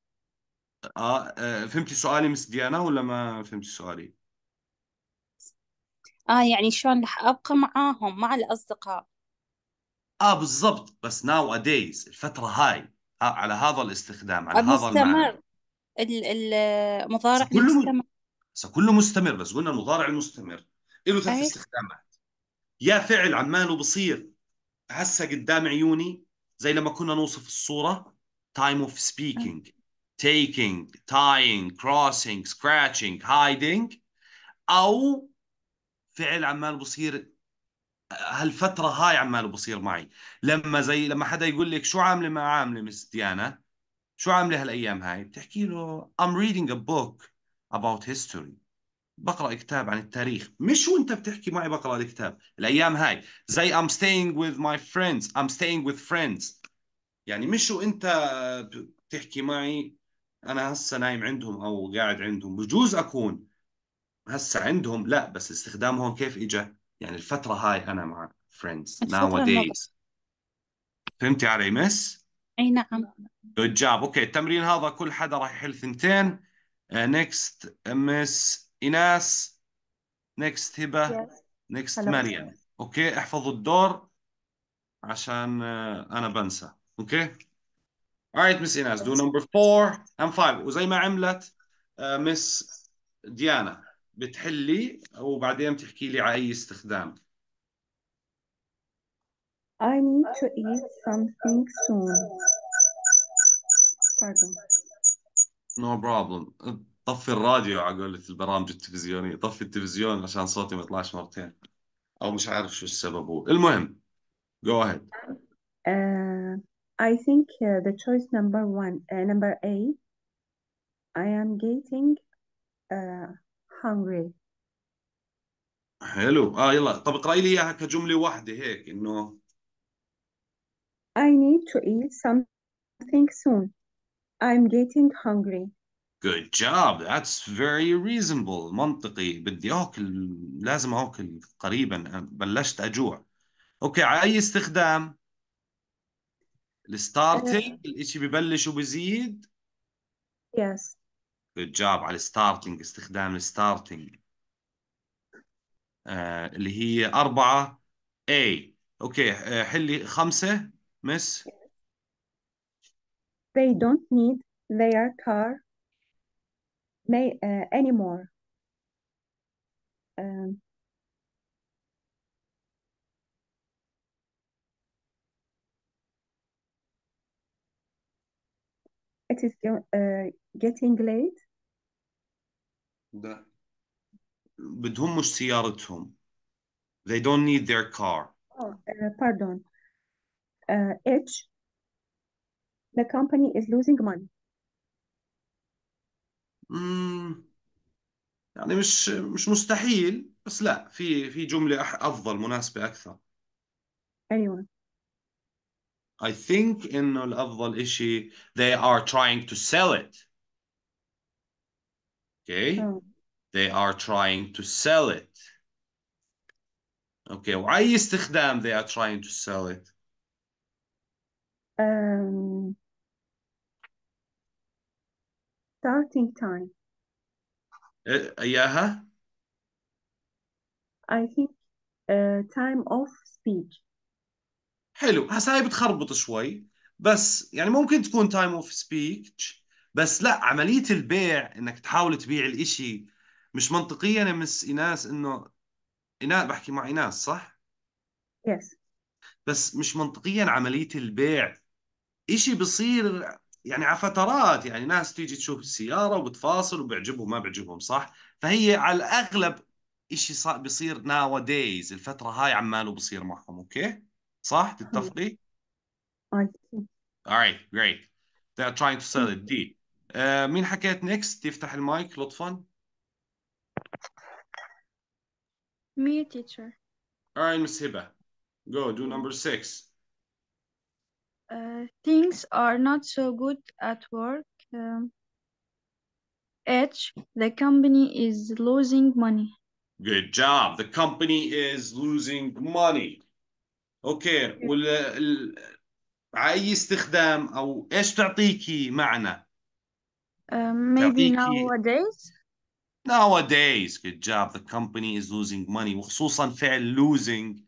آه،, آه, فهمتي سؤالي مس ديانا ولا ما فهمتي سؤالي؟ آه يعني شلون راح أبقى معاهم مع الأصدقاء آه بالضبط بس ناو أديز الفترة هاي آه على هذا الاستخدام على آه، هذا المعنى مستمر ال- المضارع كله مستمر كله مستمر بس قلنا المضارع المستمر له ثلاث استخدامات يا فعل عماله بصير هسه قدام عيوني زي لما كنا نوصف الصوره تايم اوف سبيكينج تيكينج تاينج كروسينج سكراتشينج هايدينج او فعل عماله بصير هالفتره هاي عماله بصير معي لما زي لما حدا يقول لك شو عامله ما عامله مس ديانا شو عامله هالايام هاي بتحكي له I'm reading a book about history بقرا كتاب عن التاريخ مش وانت بتحكي معي بقرا الكتاب الايام هاي زي I'm staying with my friends I'm staying with friends يعني مش وانت بتحكي معي انا هسه نايم عندهم او قاعد عندهم بجوز اكون هسه عندهم لا بس استخدامهم كيف اجى يعني الفتره هاي انا مع friends nowadays فهمتي علي مس؟ اي نعم good job اوكي التمرين هذا كل حدا راح يحل ثنتين next, Miss Inas. Next, Hiba. Yes. Next, Hello. Mariam. أوكي احفظوا الدور عشان أنا بنسى. أوكي؟ Alright, Miss Inas, do number four and five. وزي ما عملت Miss ديانا بتحلي وبعدين بتحكي لي على أي استخدام. I need to eat something soon. Pardon. نو no بروبلم طفي الراديو على قولة البرامج التلفزيونية طفي التلفزيون عشان صوتي ما يطلعش مرتين او مش عارف شو السبب هو المهم go ahead uh, I think uh, the choice number one uh, number A I am getting uh, hungry حلو اه يلا طب اقرأي لي اياها كجملة واحدة هيك انه I need to eat something soon I'm getting hungry. Good job. That's very reasonable. منطقي. بدي أكل. لازم أكل قريبا. بلشت أجوع. أوكي على أي استخدام؟ الستارتنج آه. الإشي ببلش وبزيد. Yes. Good job على الستارتنج استخدام الستارتنج. starting. آه، اللي هي أربعة A. أوكي آه، حلي خمسة مس. They don't need their car may, uh, anymore. Um, it is uh, getting late. ده. بدهم مش سيارتهم. They don't need their car. Oh, uh, pardon. Uh, H the company is losing money? امم يعني مش مش مستحيل بس لا في في جملة أفضل مناسبة أكثر Anyone? I think إنه الأفضل إشي they are trying to sell it okay oh. they are trying to sell it okay it استخدام they are trying to sell it Um. starting time إياها e, I think uh, time of speech حلو هسا هاي بتخربط شوي بس يعني ممكن تكون time of speech، بس لا عمليه البيع انك تحاول تبيع الإشي مش منطقيا يا مس ايناس انه ايناس بحكي مع ايناس صح؟ يس yes. بس مش منطقيا عمليه البيع إشي بصير يعني على فترات يعني ناس تيجي تشوف السياره وبتفاصل وبيعجبهم ما بيعجبهم صح فهي على الاغلب شيء بيصير ناو دايز الفتره هاي عماله بصير معهم اوكي صح تتفقي alright great they are trying to sell it deep uh, آه، مين حكيت next تفتح المايك لطفا me teacher alright Miss Hiba go do number six uh, things are not so good at work. Um, H, the company is losing money. Good job. The company is losing money. okay. Uh, اي استخدام او ايش تعطيكي معنى؟ um, maybe تعطيكي... nowadays. Nowadays, good job. The company is losing money وخصوصا فعل losing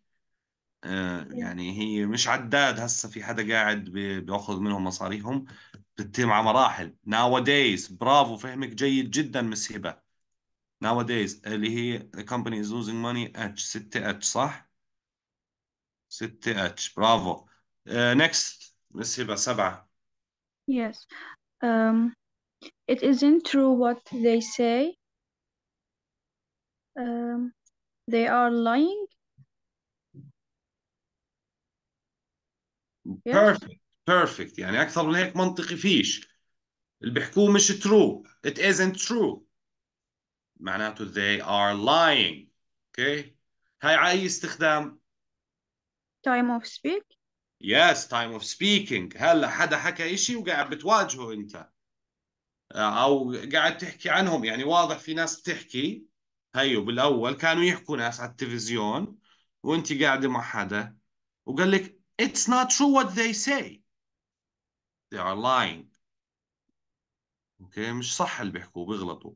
آه، يعني هي مش عداد هسه في حدا قاعد بياخذ منهم مصاريهم بتتم على مراحل nowadays برافو فهمك جيد جدا مس هبه nowadays اللي هي the company is losing money اتش 6 اتش صح 6 اتش برافو آه، next مس هبه سبعة yes um, it isn't true what they say um, they are lying بيرفكت بيرفكت يعني اكثر من هيك منطقي فيش اللي بيحكوه مش ترو ات ازنت ترو معناته they are lying اوكي okay. هاي على اي استخدام time of speak yes time of speaking هلا حدا حكى شيء وقاعد بتواجهه انت آه، او قاعد تحكي عنهم يعني واضح في ناس بتحكي هيو بالاول كانوا يحكوا ناس على التلفزيون وانت قاعده مع حدا وقال لك It's not true what they say. They are lying. Okay, مش صح اللي بيحكوا بيغلطوا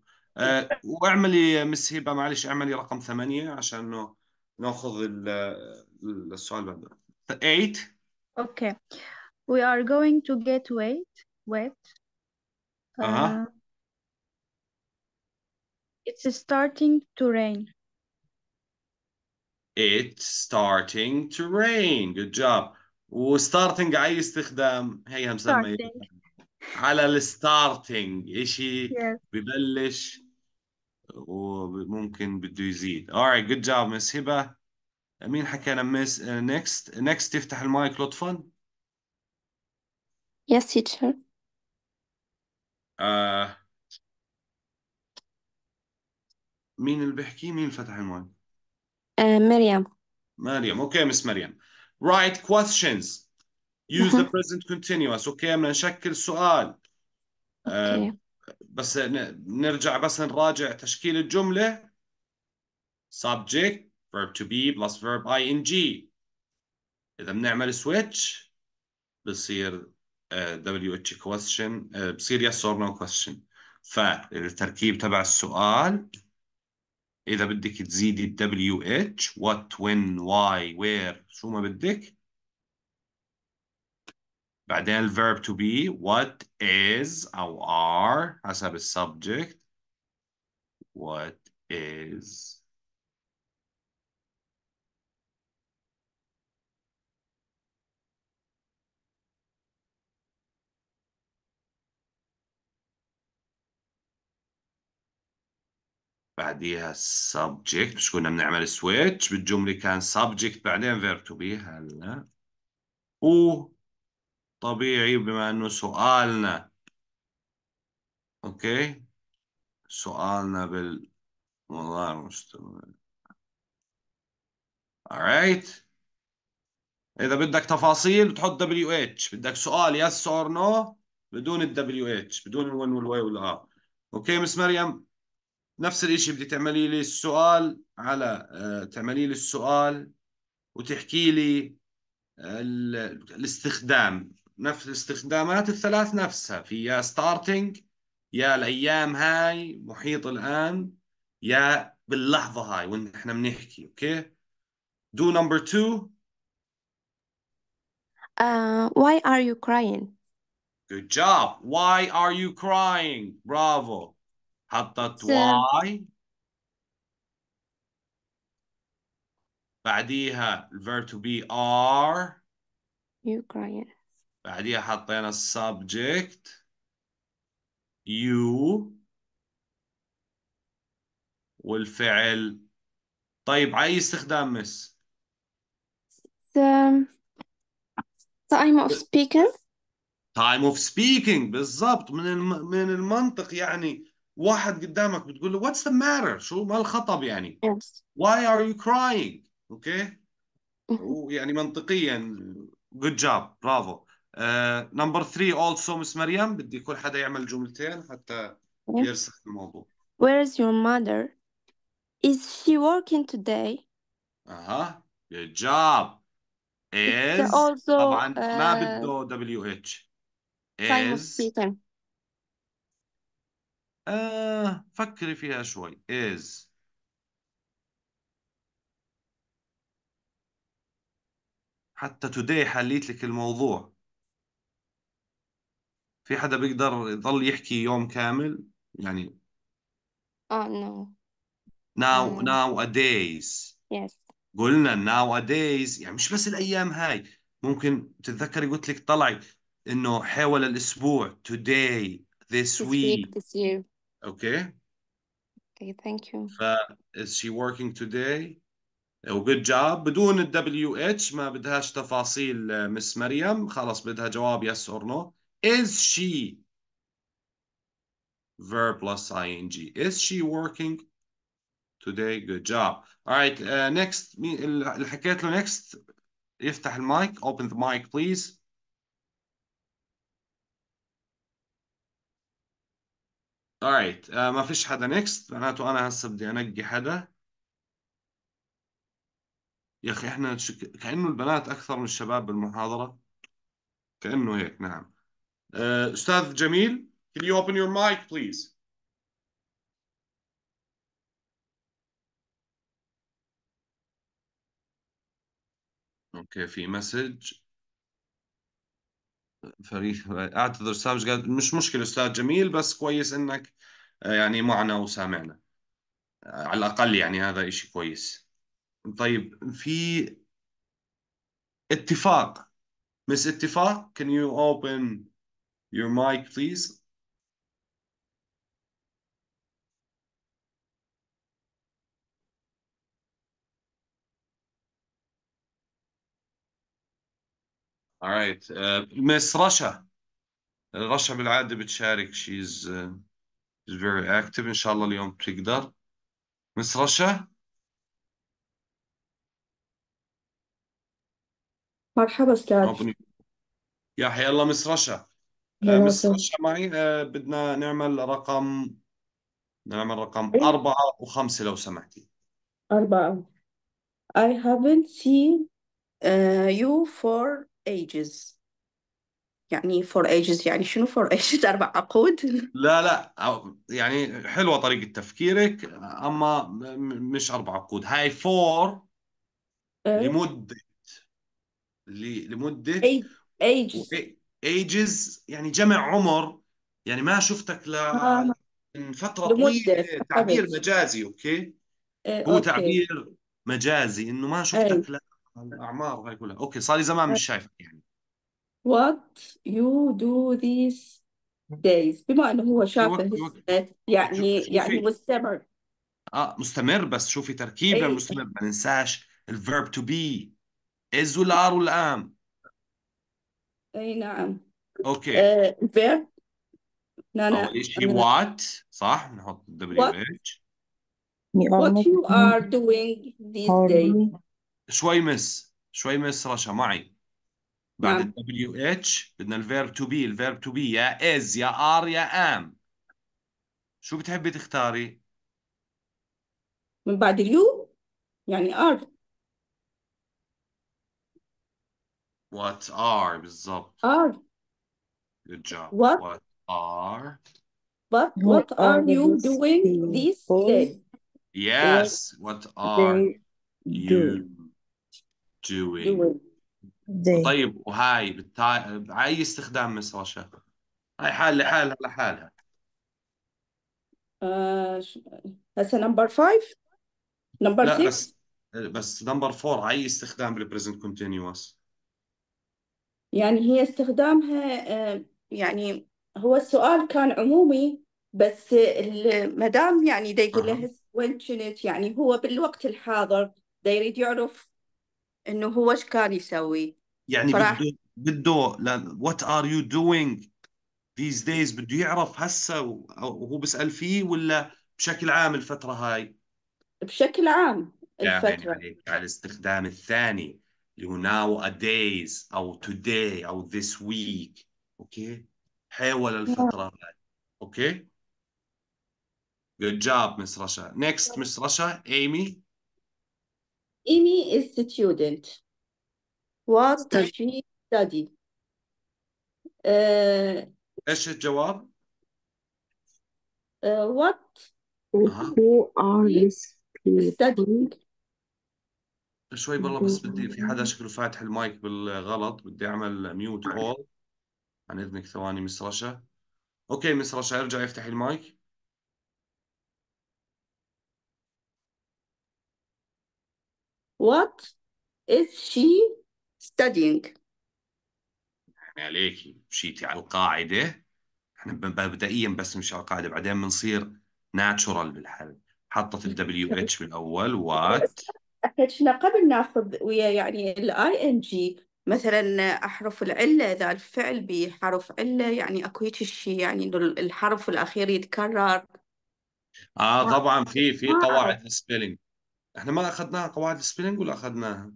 واعملي مس هبه معلش اعملي رقم ثمانية عشان ناخذ السؤال بعده 8 Okay. we are going to get wet. wet uh, uh -huh. it's starting to rain It's starting to rain. Good job. وستارتنج أي استخدام هي مسمى على الستارتنج إشي yes. ببلش وممكن بده يزيد. Alright, good job Miss هبة. مين حكينا Miss uh, next? Next تفتح المايك لطفا. Yes teacher. Uh, مين اللي بيحكي؟ مين فتح المايك؟ مريم مريم اوكي مس مريم write questions use the present continuous اوكي بدنا نشكل سؤال بس نرجع بس نراجع تشكيل الجملة subject verb to be plus verb ing إذا بنعمل switch بصير uh, WH question uh, بصير yes or no question فالتركيب تبع السؤال اذا بدك تزيدي الدبليو اتش وات وين واي وير شو ما بدك بعدين verb to be what is أو are حسب ال subject what is بعديها subject مش كنا بنعمل switch بالجملة كان subject بعدين verb to be هلا و طبيعي بما انه سؤالنا اوكي سؤالنا بالمضارع المستمر alright إذا بدك تفاصيل بتحط WH بدك سؤال yes or no بدون ال WH بدون ال one وال y وال R أوكي مس مريم نفس الشيء بدي تعملي لي السؤال على آه، تعملي لي السؤال وتحكي لي آه، الاستخدام نفس الاستخدامات الثلاث نفسها في يا ستارتنج يا الايام هاي محيط الان يا باللحظه هاي ونحن احنا بنحكي اوكي do number 2 uh, why are you crying good job why are you crying bravo حطت واي uh, بعديها الفيرب تو بي ار Ukraine بعديها حطينا السبجكت يو والفعل طيب على اي استخدام مس؟ The um, time of speaking time of speaking بالضبط من من المنطق يعني واحد قدامك بتقول له what's the matter شو ما الخطب يعني yes. why are you crying اوكي okay. Mm-hmm. Oh, يعني منطقيا good job Bravo. نمبر uh, 3 also مس مريم بدي كل حدا يعمل جملتين حتى yes. يرسخ الموضوع where is your mother is she working today اها good job is also, طبعا uh, ما بده WH is time of آه فكري فيها شوي is حتى today حليت لك الموضوع في حدا بيقدر يضل يحكي يوم كامل يعني اه no now آه nowadays yes قلنا nowadays يعني مش بس الأيام هاي ممكن تتذكري قلت لك طلعي إنه حول الأسبوع today this This week, week this year. Okay. Okay, thank you. ف uh, is she working today? Oh, good job. بدون ال WH ما بدهاش تفاصيل مس مريم خلص بدها جواب yes or no. Is she verb plus ing. Is she working today? Good job. All right, uh, next, اللي حكيت له next يفتح المايك. Open the mic, please. alright uh, آه، ما فيش حدا next معناته انا هسه بدي انقي حدا يا اخي احنا شك... كانه البنات اكثر من الشباب بالمحاضره كانه هيك نعم uh, استاذ جميل can you open your mic please اوكي okay, في مسج فريق اعتذر استاذ مش مش مشكله استاذ جميل بس كويس انك آه، يعني معنا وسامعنا آه، على الاقل يعني هذا إشي كويس طيب في اتفاق مس اتفاق can you open your mic please All right. Uh, Miss Russia. رشا بالعاده بتشارك she's uh, she's uh, very active ان شاء الله اليوم بتقدر مس رشا مرحبا أستاذ أبني يا حي الله مس رشا uh, أهلا مس وسهلا رشا معي uh, بدنا نعمل رقم بدنا نعمل رقم I أربعة وخمسة لو سمحتي أربعة I haven't seen uh, you for ages يعني for ages يعني شنو for ages أربع عقود لا لا يعني حلوة طريقة تفكيرك أما مش أربع عقود هاي for إيه؟ لمدة لمدة ages ages يعني جمع عمر يعني ما شفتك ل آه. من فترة طويلة تعبير مجازي أوكي إيه، هو تعبير مجازي إنه ما شفتك إيه. الاعمار هاي كلها اوكي صار لي زمان مش شايفك يعني What you do these days بما انه هو شافه يعني يعني مستمر اه مستمر بس شوفي تركيبه اي المستمر ما ننساش الفيرب تو بي از والار والام اي نعم اوكي الفيرب لا لا اول شيء وات صح نحط دبليو اتش what you are doing these days شوي مس شوي مس رشا معي بعد نعم. الدبليو اتش بدنا الفيرب تو بي الفيرب تو بي يا از يا ار يا ام شو بتحبي تختاري؟ من بعد اليو يعني ار وات ار بالضبط ار جود جوب وات what are وات what, what are, are you doing these days? Yes, what doing doing طيب وهاي بالتا... اي استخدام مسرشة هاي حال لحالها لحالها هسه نمبر 5 نمبر 6 بس بس نمبر 4 اي استخدام بالبريزنت كونتينيوس يعني هي استخدامها آه، يعني هو السؤال كان عمومي بس المدام يعني دا يقول لها وين كنت يعني هو بالوقت الحاضر دا يريد يعرف انه هو ايش كان يسوي يعني فراح بده بده وات ار يو دوينج ذيز دايز بده يعرف هسه وهو بسال فيه ولا بشكل عام الفتره هاي بشكل عام الفتره عليك على الاستخدام الثاني اللي هو ناو دايز او today او this week اوكي حاول الفتره هاي اوكي Good job, مس Rasha. Next, مس Rasha, Amy. Amy is student. What does she study? Uh, ايش الجواب؟ uh, what who are you studying? شوي بالله بس بدي في حدا شكله فاتح المايك بالغلط بدي اعمل ميوت هول عن اذنك ثواني مس رشا اوكي مس رشا ارجع افتحي المايك What is she studying? يعني عليكي مشيتي على القاعدة احنا مبدئيا بس مش على القاعدة بعدين بنصير ناتشورال بالحل حطت الدبليو اتش بالأول وات احنا قبل ناخذ ويا يعني الاي ان جي مثلا أحرف العلة إذا الفعل بحرف علة يعني أكو هيك شيء يعني إنه الحرف الأخير يتكرر آه, آه. طبعا في في آه. قواعد سبيلينج احنا ما اخذناها قواعد السبيلنج ولا اخذناها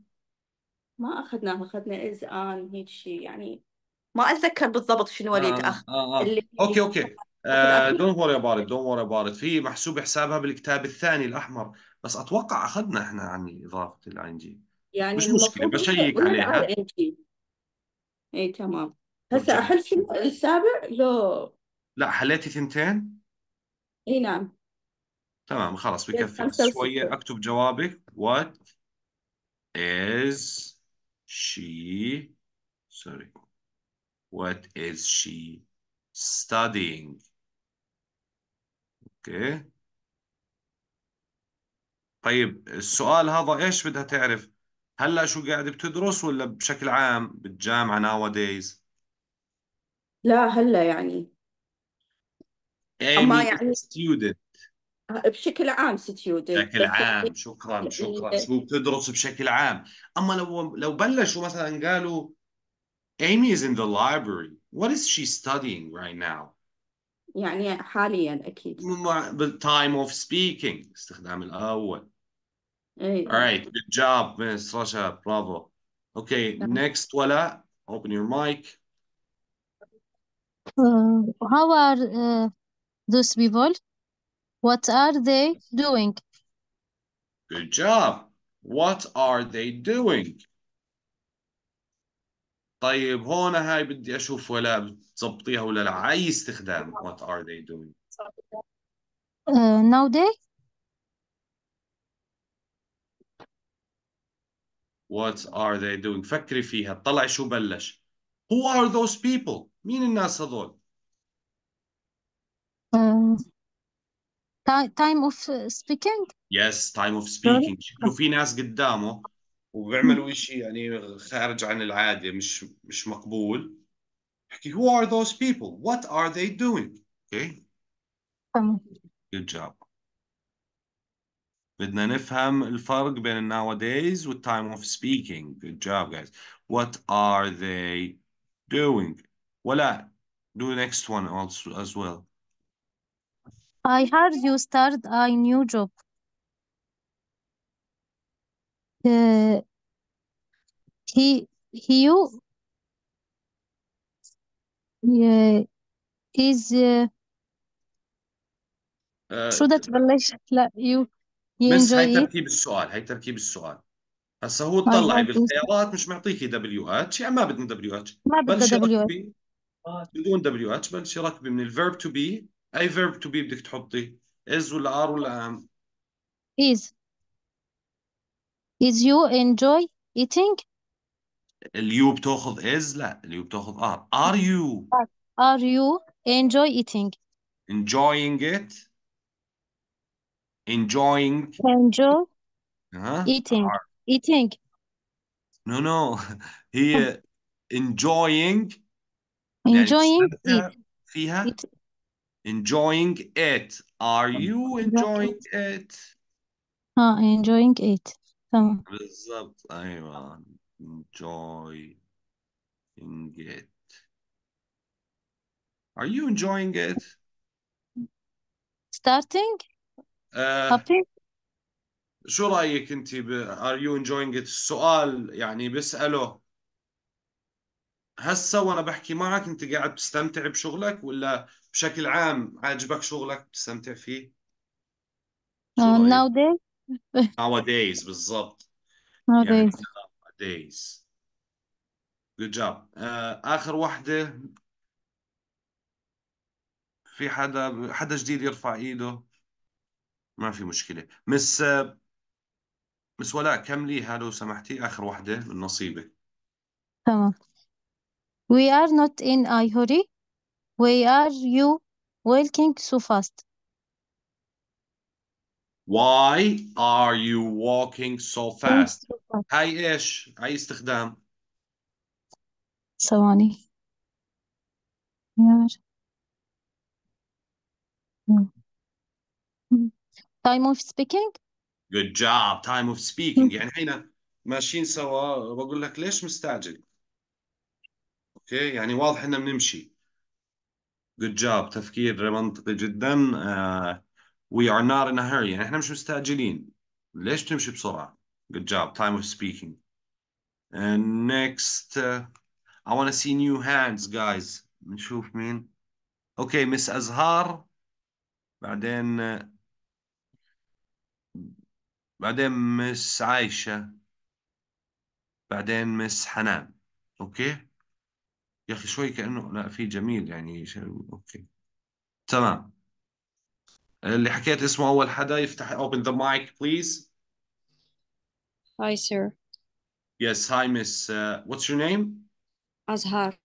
ما اخذناها اخذنا از ان هيك شيء يعني ما اتذكر بالضبط شنو وليد آه آه آه. اوكي اوكي دونت وري اباوت دونت وري اباوت في محسوب حسابها بالكتاب الثاني الاحمر بس اتوقع اخذنا احنا عن اضافه الاي ان جي يعني مش مشكله بشيك عليها اي تمام هسه احل شنو السابع لو لا حليتي ثنتين اي نعم تمام خلاص بكفي شوية اكتب جوابك what is she sorry what is she studying اوكي طيب السؤال هذا ايش بدها تعرف هلا شو قاعد بتدرس ولا بشكل عام بالجامعة nowadays لا هلا يعني أما يعني student بشكل عام ستيودنت بشكل عام شكرا شكرا شو بتدرس بشكل عام اما لو لو بلشوا مثلا قالوا Amy is in the library what is she studying right now يعني حاليا اكيد time of speaking استخدام الاول اي alright good job miss Rasha bravo okay next ولا open your mic uh, how are uh, those people What are they doing? Good job. What are they doing? طيب هون هاي بدي اشوف ولا بتظبطيها ولا لا اي استخدام what are they doing uh, now they what are they doing فكري فيها طلع شو بلش who are those people مين الناس هذول uh, Time of uh, speaking. Yes, time of speaking. شكله في ناس قدامه وبيعملوا hmm. شيء يعني خارج عن العاده مش مش مقبول احكي who are those people what are they doing okay good job بدنا نفهم الفرق بين nowadays وال time of speaking good job guys what are they doing ولا do next one also as well I heard you start a new job. Uh, he, he, you, yeah, is, uh, شو بدها تبلش لا يو بس هاي ينجوي السؤال هاي تركيب السؤال هسا هو طلعي بالخيارات مش معطيكي دبليو اتش يعني ما بدنا دبليو اتش ما بدها بلشي دبليو ركبي بدون دبليو اتش بلشي ركبي من الفيرب تو بي اي verb to be بدك تحطي از ولا ار ولا ام is is you enjoy eating you بتاخذ از لا you بتاخذ ار are you are you enjoy eating enjoying it enjoying enjoy eating are. eating no no هي uh, enjoying enjoying it فيها it enjoying it are um, you enjoying it اه enjoying it تمام بالظبط ايوه enjoying it are you enjoying it starting uh, happy شو رايك انت ب are you enjoying it السؤال يعني بساله هسه وانا بحكي معك انت قاعد تستمتع بشغلك ولا بشكل عام عاجبك شغلك بتستمتع فيه شو آه، رأيك nowadays, nowadays بالضبط يعني nowadays. nowadays good job آه، آخر وحدة في حدا حدا جديد يرفع إيده ما في مشكلة مس مس ولاء كمليها لو سمحتي آخر وحدة من نصيبك تمام. We are not in a hurry. Why are you walking so fast? Why are you walking so fast? هاي ايش؟ هاي استخدام ثواني time of speaking good job time of speaking يعني هنا ماشيين سوا بقول لك ليش مستعجل اوكي يعني واضح اننا بنمشي good job تفكير منطقي جدا uh, we are not in a hurry يعني احنا مش مستعجلين ليش تمشي بسرعة good job time of speaking and next uh, I want to see new hands guys نشوف مين اوكي مس أزهار بعدين uh, بعدين مس عايشة بعدين مس حنان اوكي يا اخي شوي كانه لا في جميل يعني اوكي تمام اللي حكيت اسمه اول حدا يفتح open the mic please Hi, sir. yes hi miss uh, what's your name أزهر.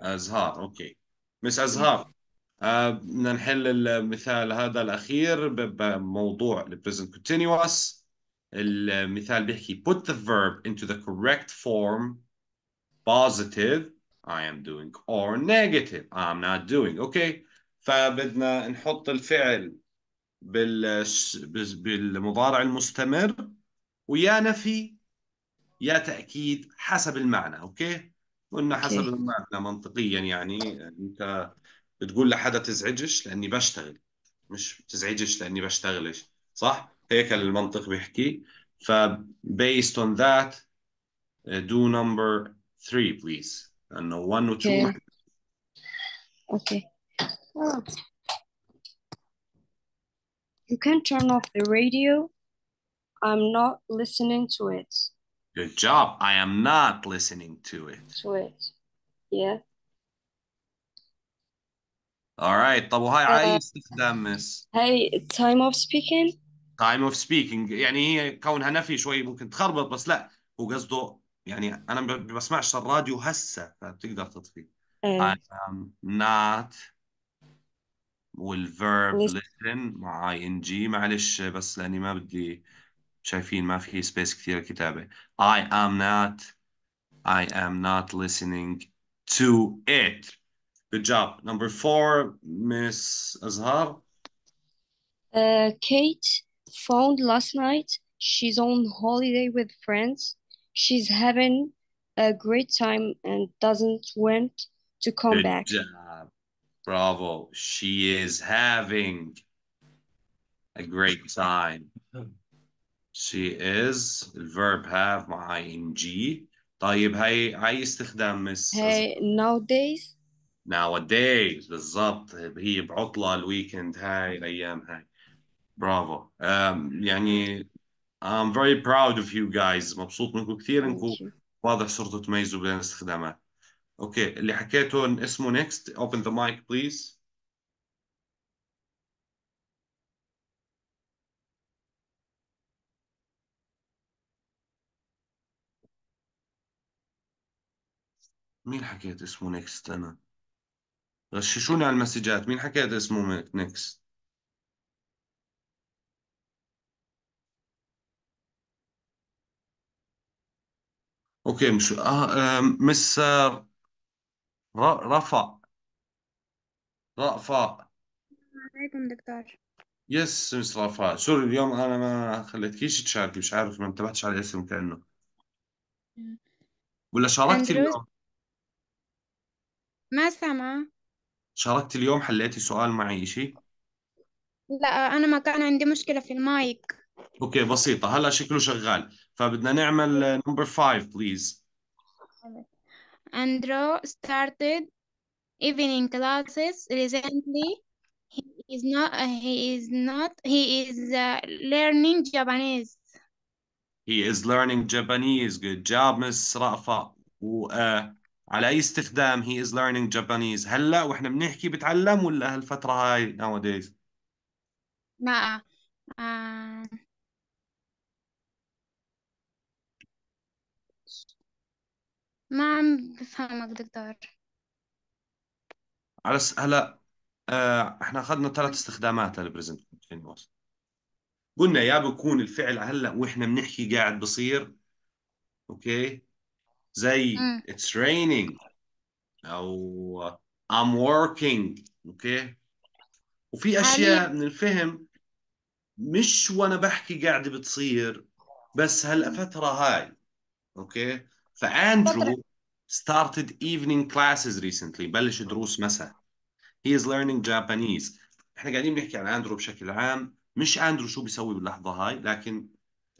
ازهار اوكي مس ازهار بدنا بدنا نحل المثال هذا الأخير بموضوع ال present continuous المثال بيحكي put the verb into the correct form positive I am doing or negative I'm not doing okay فبدنا نحط الفعل بال بالمضارع المستمر ويا نفي يا تأكيد حسب المعنى اوكي قلنا حسب okay. المعنى منطقيا يعني انت بتقول لحدا تزعجش لاني بشتغل مش تزعجش لاني بشتغلش صح هيك المنطق بيحكي ف based on that uh, do number 3 please and no one or two. Okay. Okay. Oh. You can turn off the radio. I'm not listening to it. Good job. I am not listening to it. To it. Yeah. All right. طب وهاي عاي استخدام مس. time of speaking. Time of speaking يعني هي كونها نفي شوي ممكن تخربط بس لا هو قصده يعني انا ما بسمعش الراديو هسه فبتقدر ايه I am not والverb listen مع اي ان جي معلش بس لاني ما بدي شايفين ما في سبيس كثير I am not I am not listening to it good job number four Miss Azhar uh, Kate found last night she's on holiday with friends she's having a great time and doesn't want to come Good back. Job. Bravo. She is having a great time. She is verb have my ing. طيب هاي هاي استخدام miss Hey, nowadays nowadays بالضبط هي بعطلة الويكند هاي الأيام هاي برافو um, يعني I'm very proud of you guys مبسوط منكم كثير انكم واضح صرتوا تميزوا بين الاستخدامات اوكي اللي حكيته اسمه next open the mic please مين حكيت اسمه next انا غششوني على المسجات مين حكيت اسمه next اوكي مش آه مس رفع رفع عليكم دكتور يس مس رفع سوري اليوم انا ما خليتكيش تشاركي مش عارف ما انتبهتش على الاسم كأنه ولا شاركتي اليوم ما سمع شاركتي اليوم حليتي سؤال معي شيء لا أنا ما كان عندي مشكلة في المايك اوكي بسيطة هلا شكله شغال فبدنا نعمل number five please Andrew started evening classes recently he is not he is not he is uh, learning Japanese he is learning Japanese good job Miss رأفة و uh, على اي استخدام he is learning Japanese هلا واحنا بنحكي بتعلم ولا هالفترة هاي nowadays؟ لا uh, ما عم بفهمك دكتور على س... هلا آه احنا اخذنا ثلاث استخدامات للبريزنت كونتينوس قلنا يا بكون الفعل هلا واحنا بنحكي قاعد بصير اوكي زي اتس it's raining او I'm working اوكي وفي اشياء من الفهم مش وانا بحكي قاعده بتصير بس هالفتره هاي اوكي فاندرو started evening classes recently بلش دروس مساء he is learning Japanese احنا قاعدين بنحكي عن اندرو بشكل عام مش اندرو شو بيسوي باللحظه هاي لكن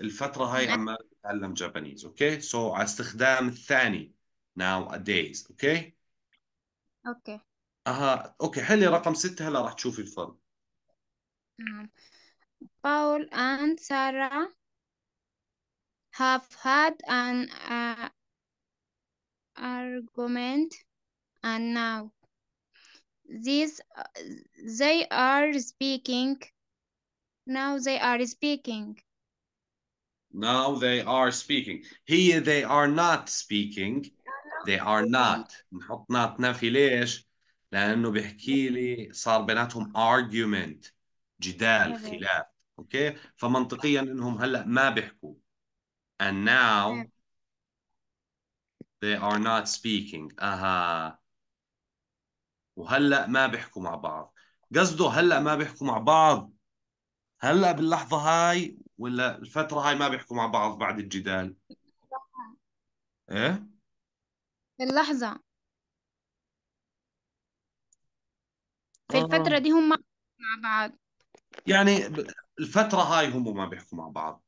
الفتره هاي عم يتعلم جابانيز اوكي سو على استخدام الثاني ناو ادايز اوكي اوكي اها اوكي حلي رقم ستة هلا راح تشوفي الفرق نعم باول and Sarah have had an uh, argument and now. These, they are speaking. Now they are speaking. Now they are speaking. Here they are not speaking. They are not. نحط not نفي ليش؟ لأنه بيحكي لي صار بيناتهم argument جدال خلاف. اوكي؟ فمنطقيا انهم هلا ما بيحكوا. And now they are not speaking اها وهلا ما بيحكوا مع بعض قصده هلا ما بيحكوا مع بعض هلا باللحظه هاي ولا الفتره هاي ما بيحكوا مع بعض بعد الجدال ايه باللحظة في آه. الفترة دي هم مع بعض يعني الفترة هاي هم ما بيحكوا مع بعض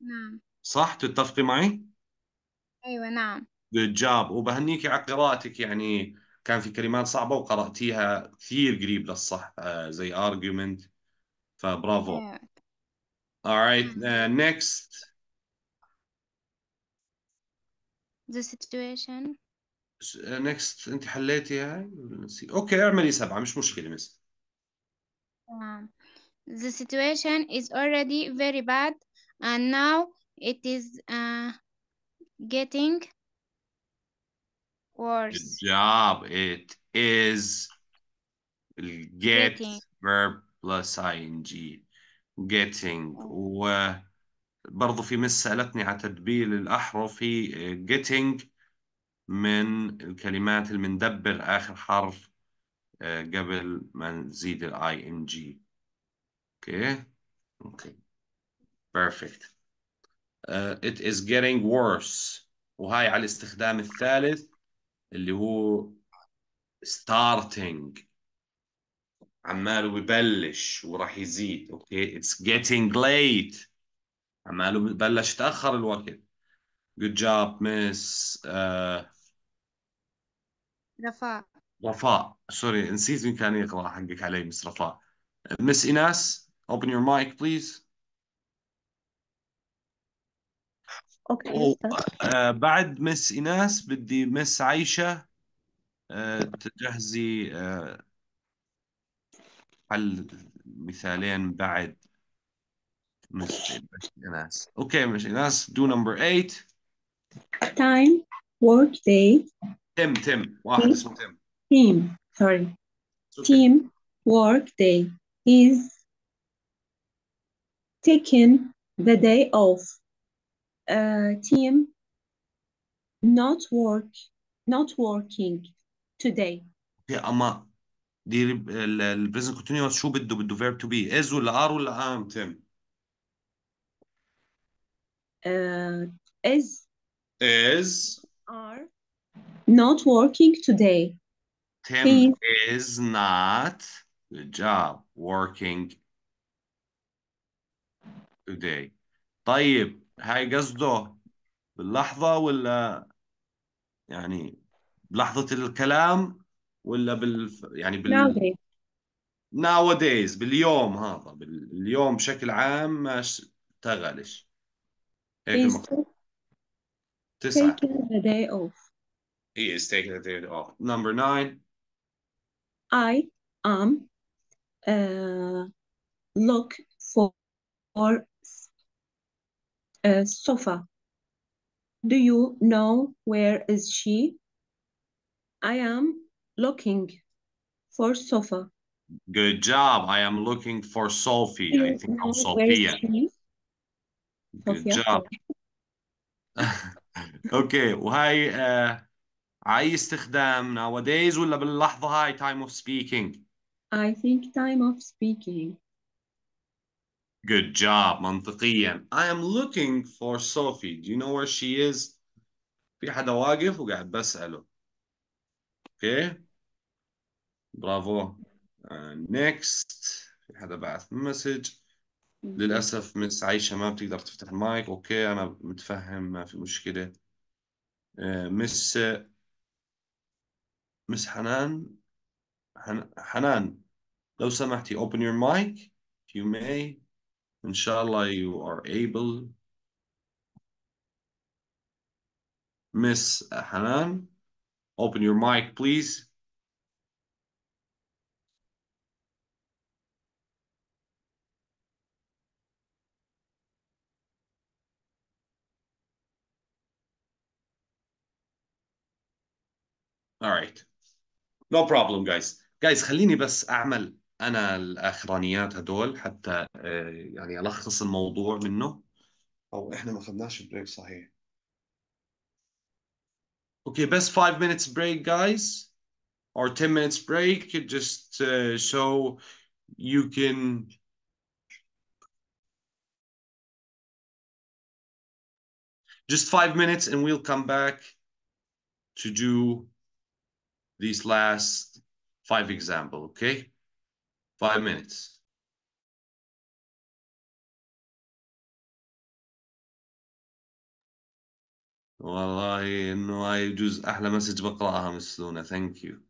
نعم صح تتفقي معي؟ ايوه نعم جاب وبهنيك على قراءتك يعني كان في كلمات صعبة وقرأتيها كثير قريب للصح آه، زي argument فبرافو أيوة. alright uh, آه، next the situation آه، next انت حليتي هاي اوكي اعملي سبعة مش مشكلة مس the situation is already very bad and now it is uh, getting worse. Good job. It is get Getting. verb plus ing. Getting وبرضه في مس سألتني على تدبيل الأحرف هي getting من الكلمات اللي مندبر آخر حرف قبل ما نزيد ال ing. Okay. Okay. Perfect. آه، it is getting worse وهاي على الاستخدام الثالث اللي هو starting عماله ببلش وراح يزيد اوكي اتس getting late عماله ببلش يتاخر الوقت good job miss uh... رفاء رفاء سوري نسيت مين كان يقرا حقك علي مس رفاء مس ايناس open your mic please Okay. بعد مس إناس بدي مس عايشة تجهزي حل مثالين بعد مس إناس. Okay مس إناس do number eight. Time work day. Tim Tim واحد اسمه Tim. sorry. Team work day is taking the day off uh, team not work, not working today. Okay, ama دي ال uh, present continuous شو بده بده verb to be is ولا are ولا am تم uh, is is are not working today Tim He is not the job working today طيب هاي قصده باللحظة ولا يعني بلحظة الكلام ولا بال يعني بال nowadays باليوم هذا باليوم بشكل عام ما اشتغلش هيك المقصود تسعة taking the day off he is taking the day off number nine I am uh, look for, for uh, sofa. Do you know where is she? I am looking for sofa. Good job. I am looking for Sophie. I think I'm Sophia. Good Sophia. job. okay Why uh, I عاي استخدام nowadays ولا باللحظة هاي time of speaking I think time of speaking Good job منطقيا I am looking for Sophie Do you know where she is? في حدا واقف وقاعد بسأله okay. برافو uh, Next في حدا بعث مسج للأسف مس عايشة ما بتقدر تفتح المايك اوكي okay. أنا متفهم ما في مشكلة مس uh, Miss مس حنان حنان لو سمحتي open your mic if you may Inshallah, you are able. Miss Hanan, open your mic, please. All right. No problem, guys. guys خليني بس أعمل انا الاخرانيات هدول حتى يعني الخص الموضوع منه او احنا ما اخذناش البريك صحيح اوكي بس 5 minutes break guys or 10 minutes break just uh, so you can just 5 minutes and we'll come back to do these last five example okay Five minutes. والله انه هاي جزء احلى مسج بقراها من السلونه ثانك يو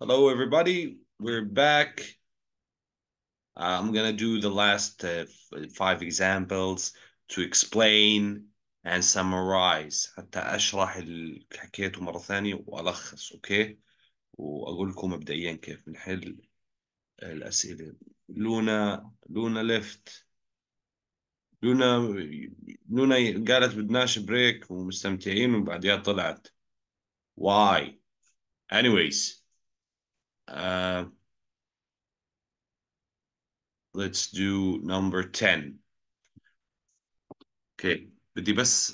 Hello, everybody. We're back. I'm going to do the last uh, five examples to explain and summarize حتى أشرح اللي حكيته مرة ثانية وألخص أوكي وأقول لكم مبدئيا كيف بنحل الأسئلة لونا لونا ليفت لونا لونا قالت بدناش بريك ومستمتعين وبعديها طلعت why anyways let's do number 10 okay بدي بس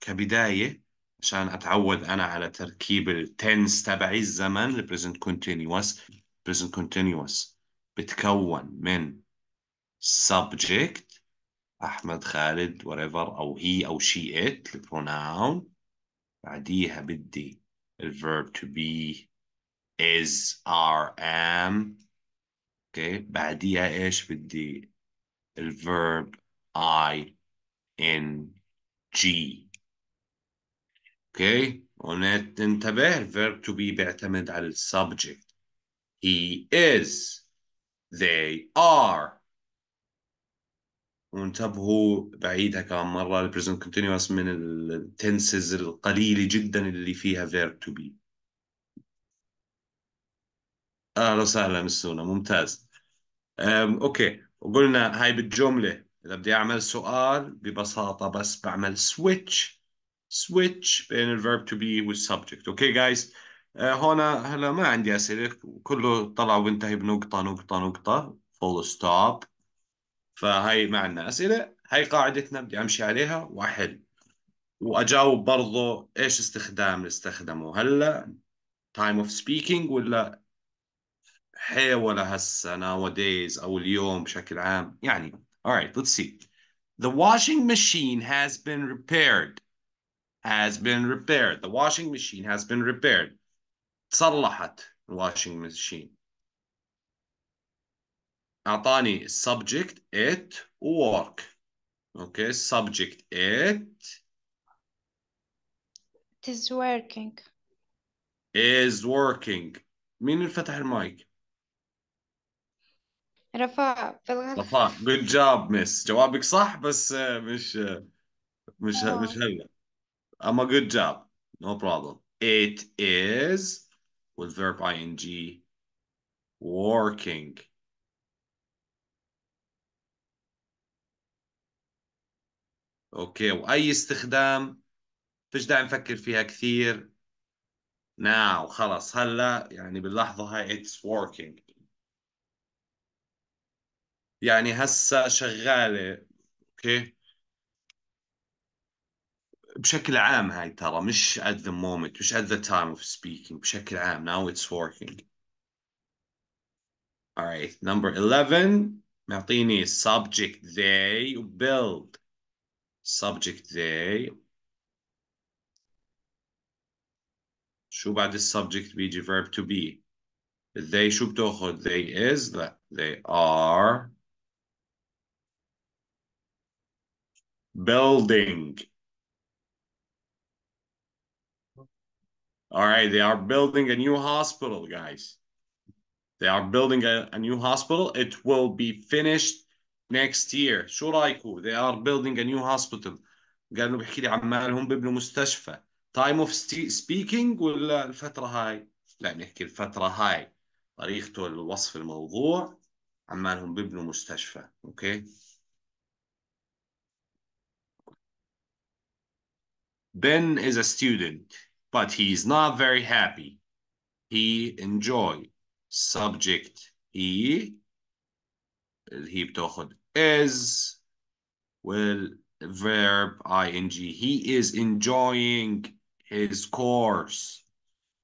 كبداية عشان اتعود انا على تركيب التنس تبعي الزمن present continuous present continuous بتكون من subject احمد خالد whatever او he او she it pronoun بعديها بدي الverb to be is are am اوكي بعديها ايش بدي الفيرب I in G اوكي وننتبه الفيرب to be بيعتمد على السبجكت he is they are وانتبهوا بعيدها كمان مرة البريزنت continuous من التنسز القليلة جدا اللي فيها verb to be اهلا وسهلا السونا ممتاز أم اوكي وقلنا هاي بالجمله اذا بدي اعمل سؤال ببساطه بس بعمل سويتش سويتش بين الفيرب تو بي والسبجكت اوكي جايز أه، هون هلا ما عندي اسئله كله طلع وانتهي بنقطه نقطه نقطه فول ستوب فهي ما عندنا اسئله هي قاعدتنا بدي امشي عليها واحل واجاوب برضه ايش استخدام اللي استخدمه هلا تايم اوف سبيكينج ولا حيوله هسه nowadays او اليوم بشكل عام يعني all right let's see the washing machine has been repaired has been repaired the washing machine has been repaired تصلحت washing machine اعطاني subject it work okay subject it It is working is working مين اللي فتح المايك؟ رفاء بالغلط رفاء جود جاب مس جوابك صح بس آه، مش آه، مش ه- مش آه. هلا اما جود جاب نو بروبلم it is verb ing working اوكي واي استخدام فيش داعي نفكر فيها كثير now خلص هلا يعني باللحظة هاي it's working يعني هسا شغالة اوكي بشكل عام هاي ترى مش at the moment مش at the time of speaking بشكل عام now it's working alright number 11 معطيني subject they build subject they شو بعد السبجكت بيجي verb to be they شو بتاخذ they is that they are Building. All right, they are building a new hospital, guys. They are building a, a new hospital. It will be finished next year. Shuraiku, They are building a new hospital. قال له بحكي لي عمالهم بيبنوا مستشفى. Time of speaking ولا الفترة هاي؟ لا نحكي الفترة هاي. طريقته الوصف الموضوع عمالهم بيبنوا مستشفى، اوكي؟ okay. Ben is a student, but he is not very happy. He enjoy subject he he is will verb ing he is enjoying his course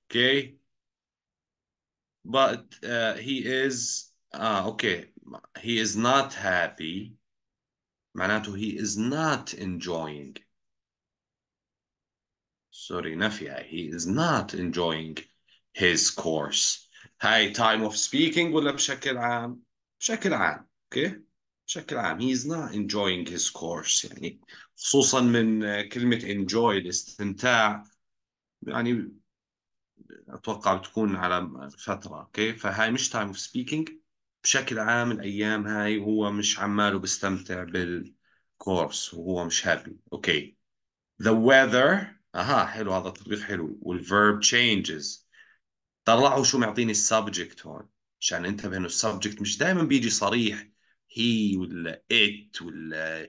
okay but uh, he is uh, okay he is not happy Manato, he is not enjoying sorry نفيها he is not enjoying his course هاي time of speaking ولا بشكل عام بشكل عام اوكي okay? بشكل عام he is not enjoying his course يعني خصوصا من كلمة enjoy الاستمتاع يعني اتوقع بتكون على فترة اوكي okay? فهاي مش time of speaking بشكل عام الايام هاي هو مش عماله بيستمتع بالكورس وهو مش هابي اوكي okay. the weather اها حلو هذا التطبيق حلو والفيرب changes طلعوا شو معطيني السبجكت هون عشان انتبه انه السبجكت مش دائما بيجي صريح هي ولا ات ولا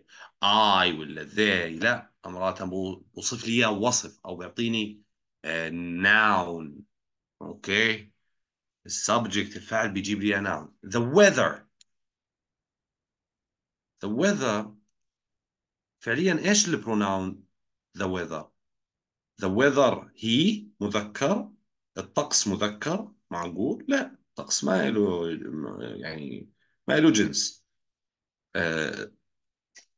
اي ولا ذي لا مرات بوصف لي اياه وصف او بيعطيني ناون اوكي السبجكت الفعل بيجيب لي ناون the weather the weather فعليا ايش البروناون the weather the weather he مذكر الطقس مذكر معقول لا الطقس ما له يعني ما له جنس uh,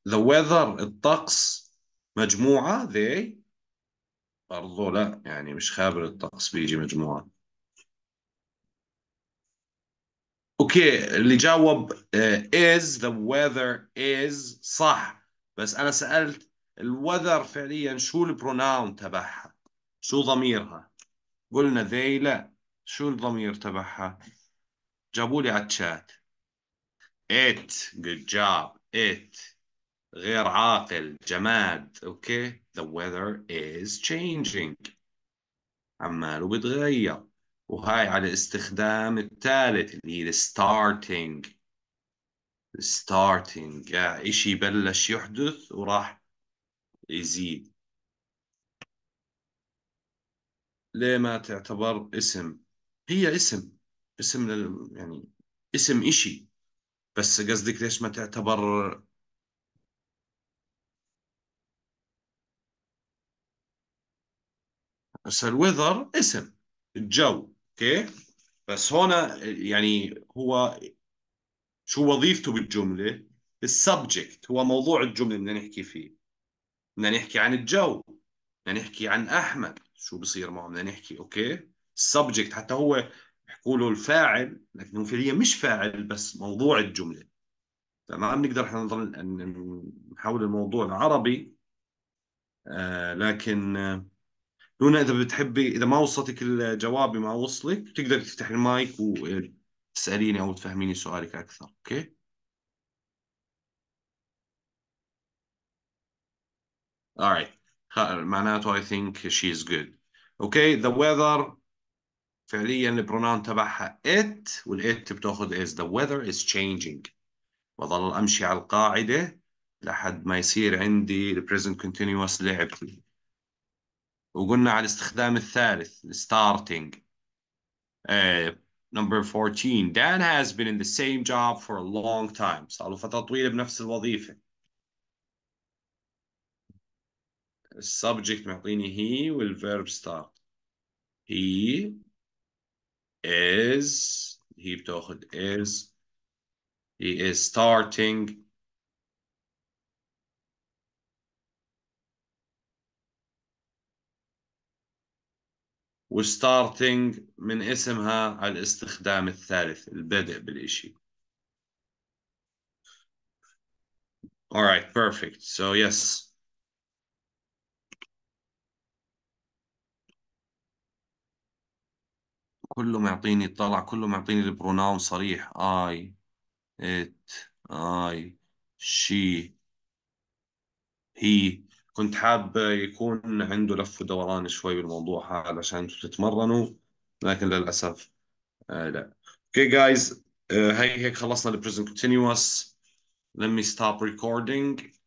the weather الطقس مجموعة they برضو لا يعني مش خابر الطقس بيجي مجموعة اوكي اللي جاوب uh, is the weather is صح بس انا سألت الوذر فعليا شو البروناون تبعها شو ضميرها قلنا ذي لا شو الضمير تبعها جابوا لي على الشات it good job it غير عاقل جماد اوكي the weather is changing عماله بتغير وهاي على الاستخدام الثالث اللي هي starting starting يعني شيء بلش يحدث وراح يزيد ليه ما تعتبر اسم هي اسم اسم لل... يعني اسم إشي بس قصدك ليش ما تعتبر بس الوذر اسم الجو اوكي بس هنا يعني هو شو وظيفته بالجملة السبجكت هو موضوع الجملة اللي بدنا نحكي فيه بدنا نحكي عن الجو بدنا نحكي عن احمد شو بصير معه بدنا نحكي اوكي السبجكت حتى هو بحكوا له الفاعل لكن هو فعليا مش فاعل بس موضوع الجمله تمام بنقدر احنا نحول الموضوع لعربي آه لكن لونا آه، اذا بتحبي اذا ما وصلتك الجواب ما وصلك بتقدر تفتح المايك وتساليني او تفهميني سؤالك اكثر اوكي All right. معناته I think she is good. Okay, the weather فعليا البروناون تبعها it والit بتاخذ is the weather is changing. بظل امشي على القاعده لحد ما يصير عندي the present continuous لعبتي. وقلنا على الاستخدام الثالث starting. Uh, number 14 Dan has been in the same job for a long time. صار له فتره طويله بنفس الوظيفه. السبجكت معطيني هي والفيرب ستارت هي is هي بتاخذ از he is starting وستارتنج من اسمها على الاستخدام الثالث البدء بالإشي. All right, perfect. So yes, كله معطيني طلع كله معطيني البروناون صريح اي ات اي شي هي كنت حاب يكون عنده لف ودوران شوي بالموضوع هذا عشان تتمرنوا لكن للاسف آه لا اوكي okay جايز آه هي هيك خلصنا البريزنت كونتينوس let me stop recording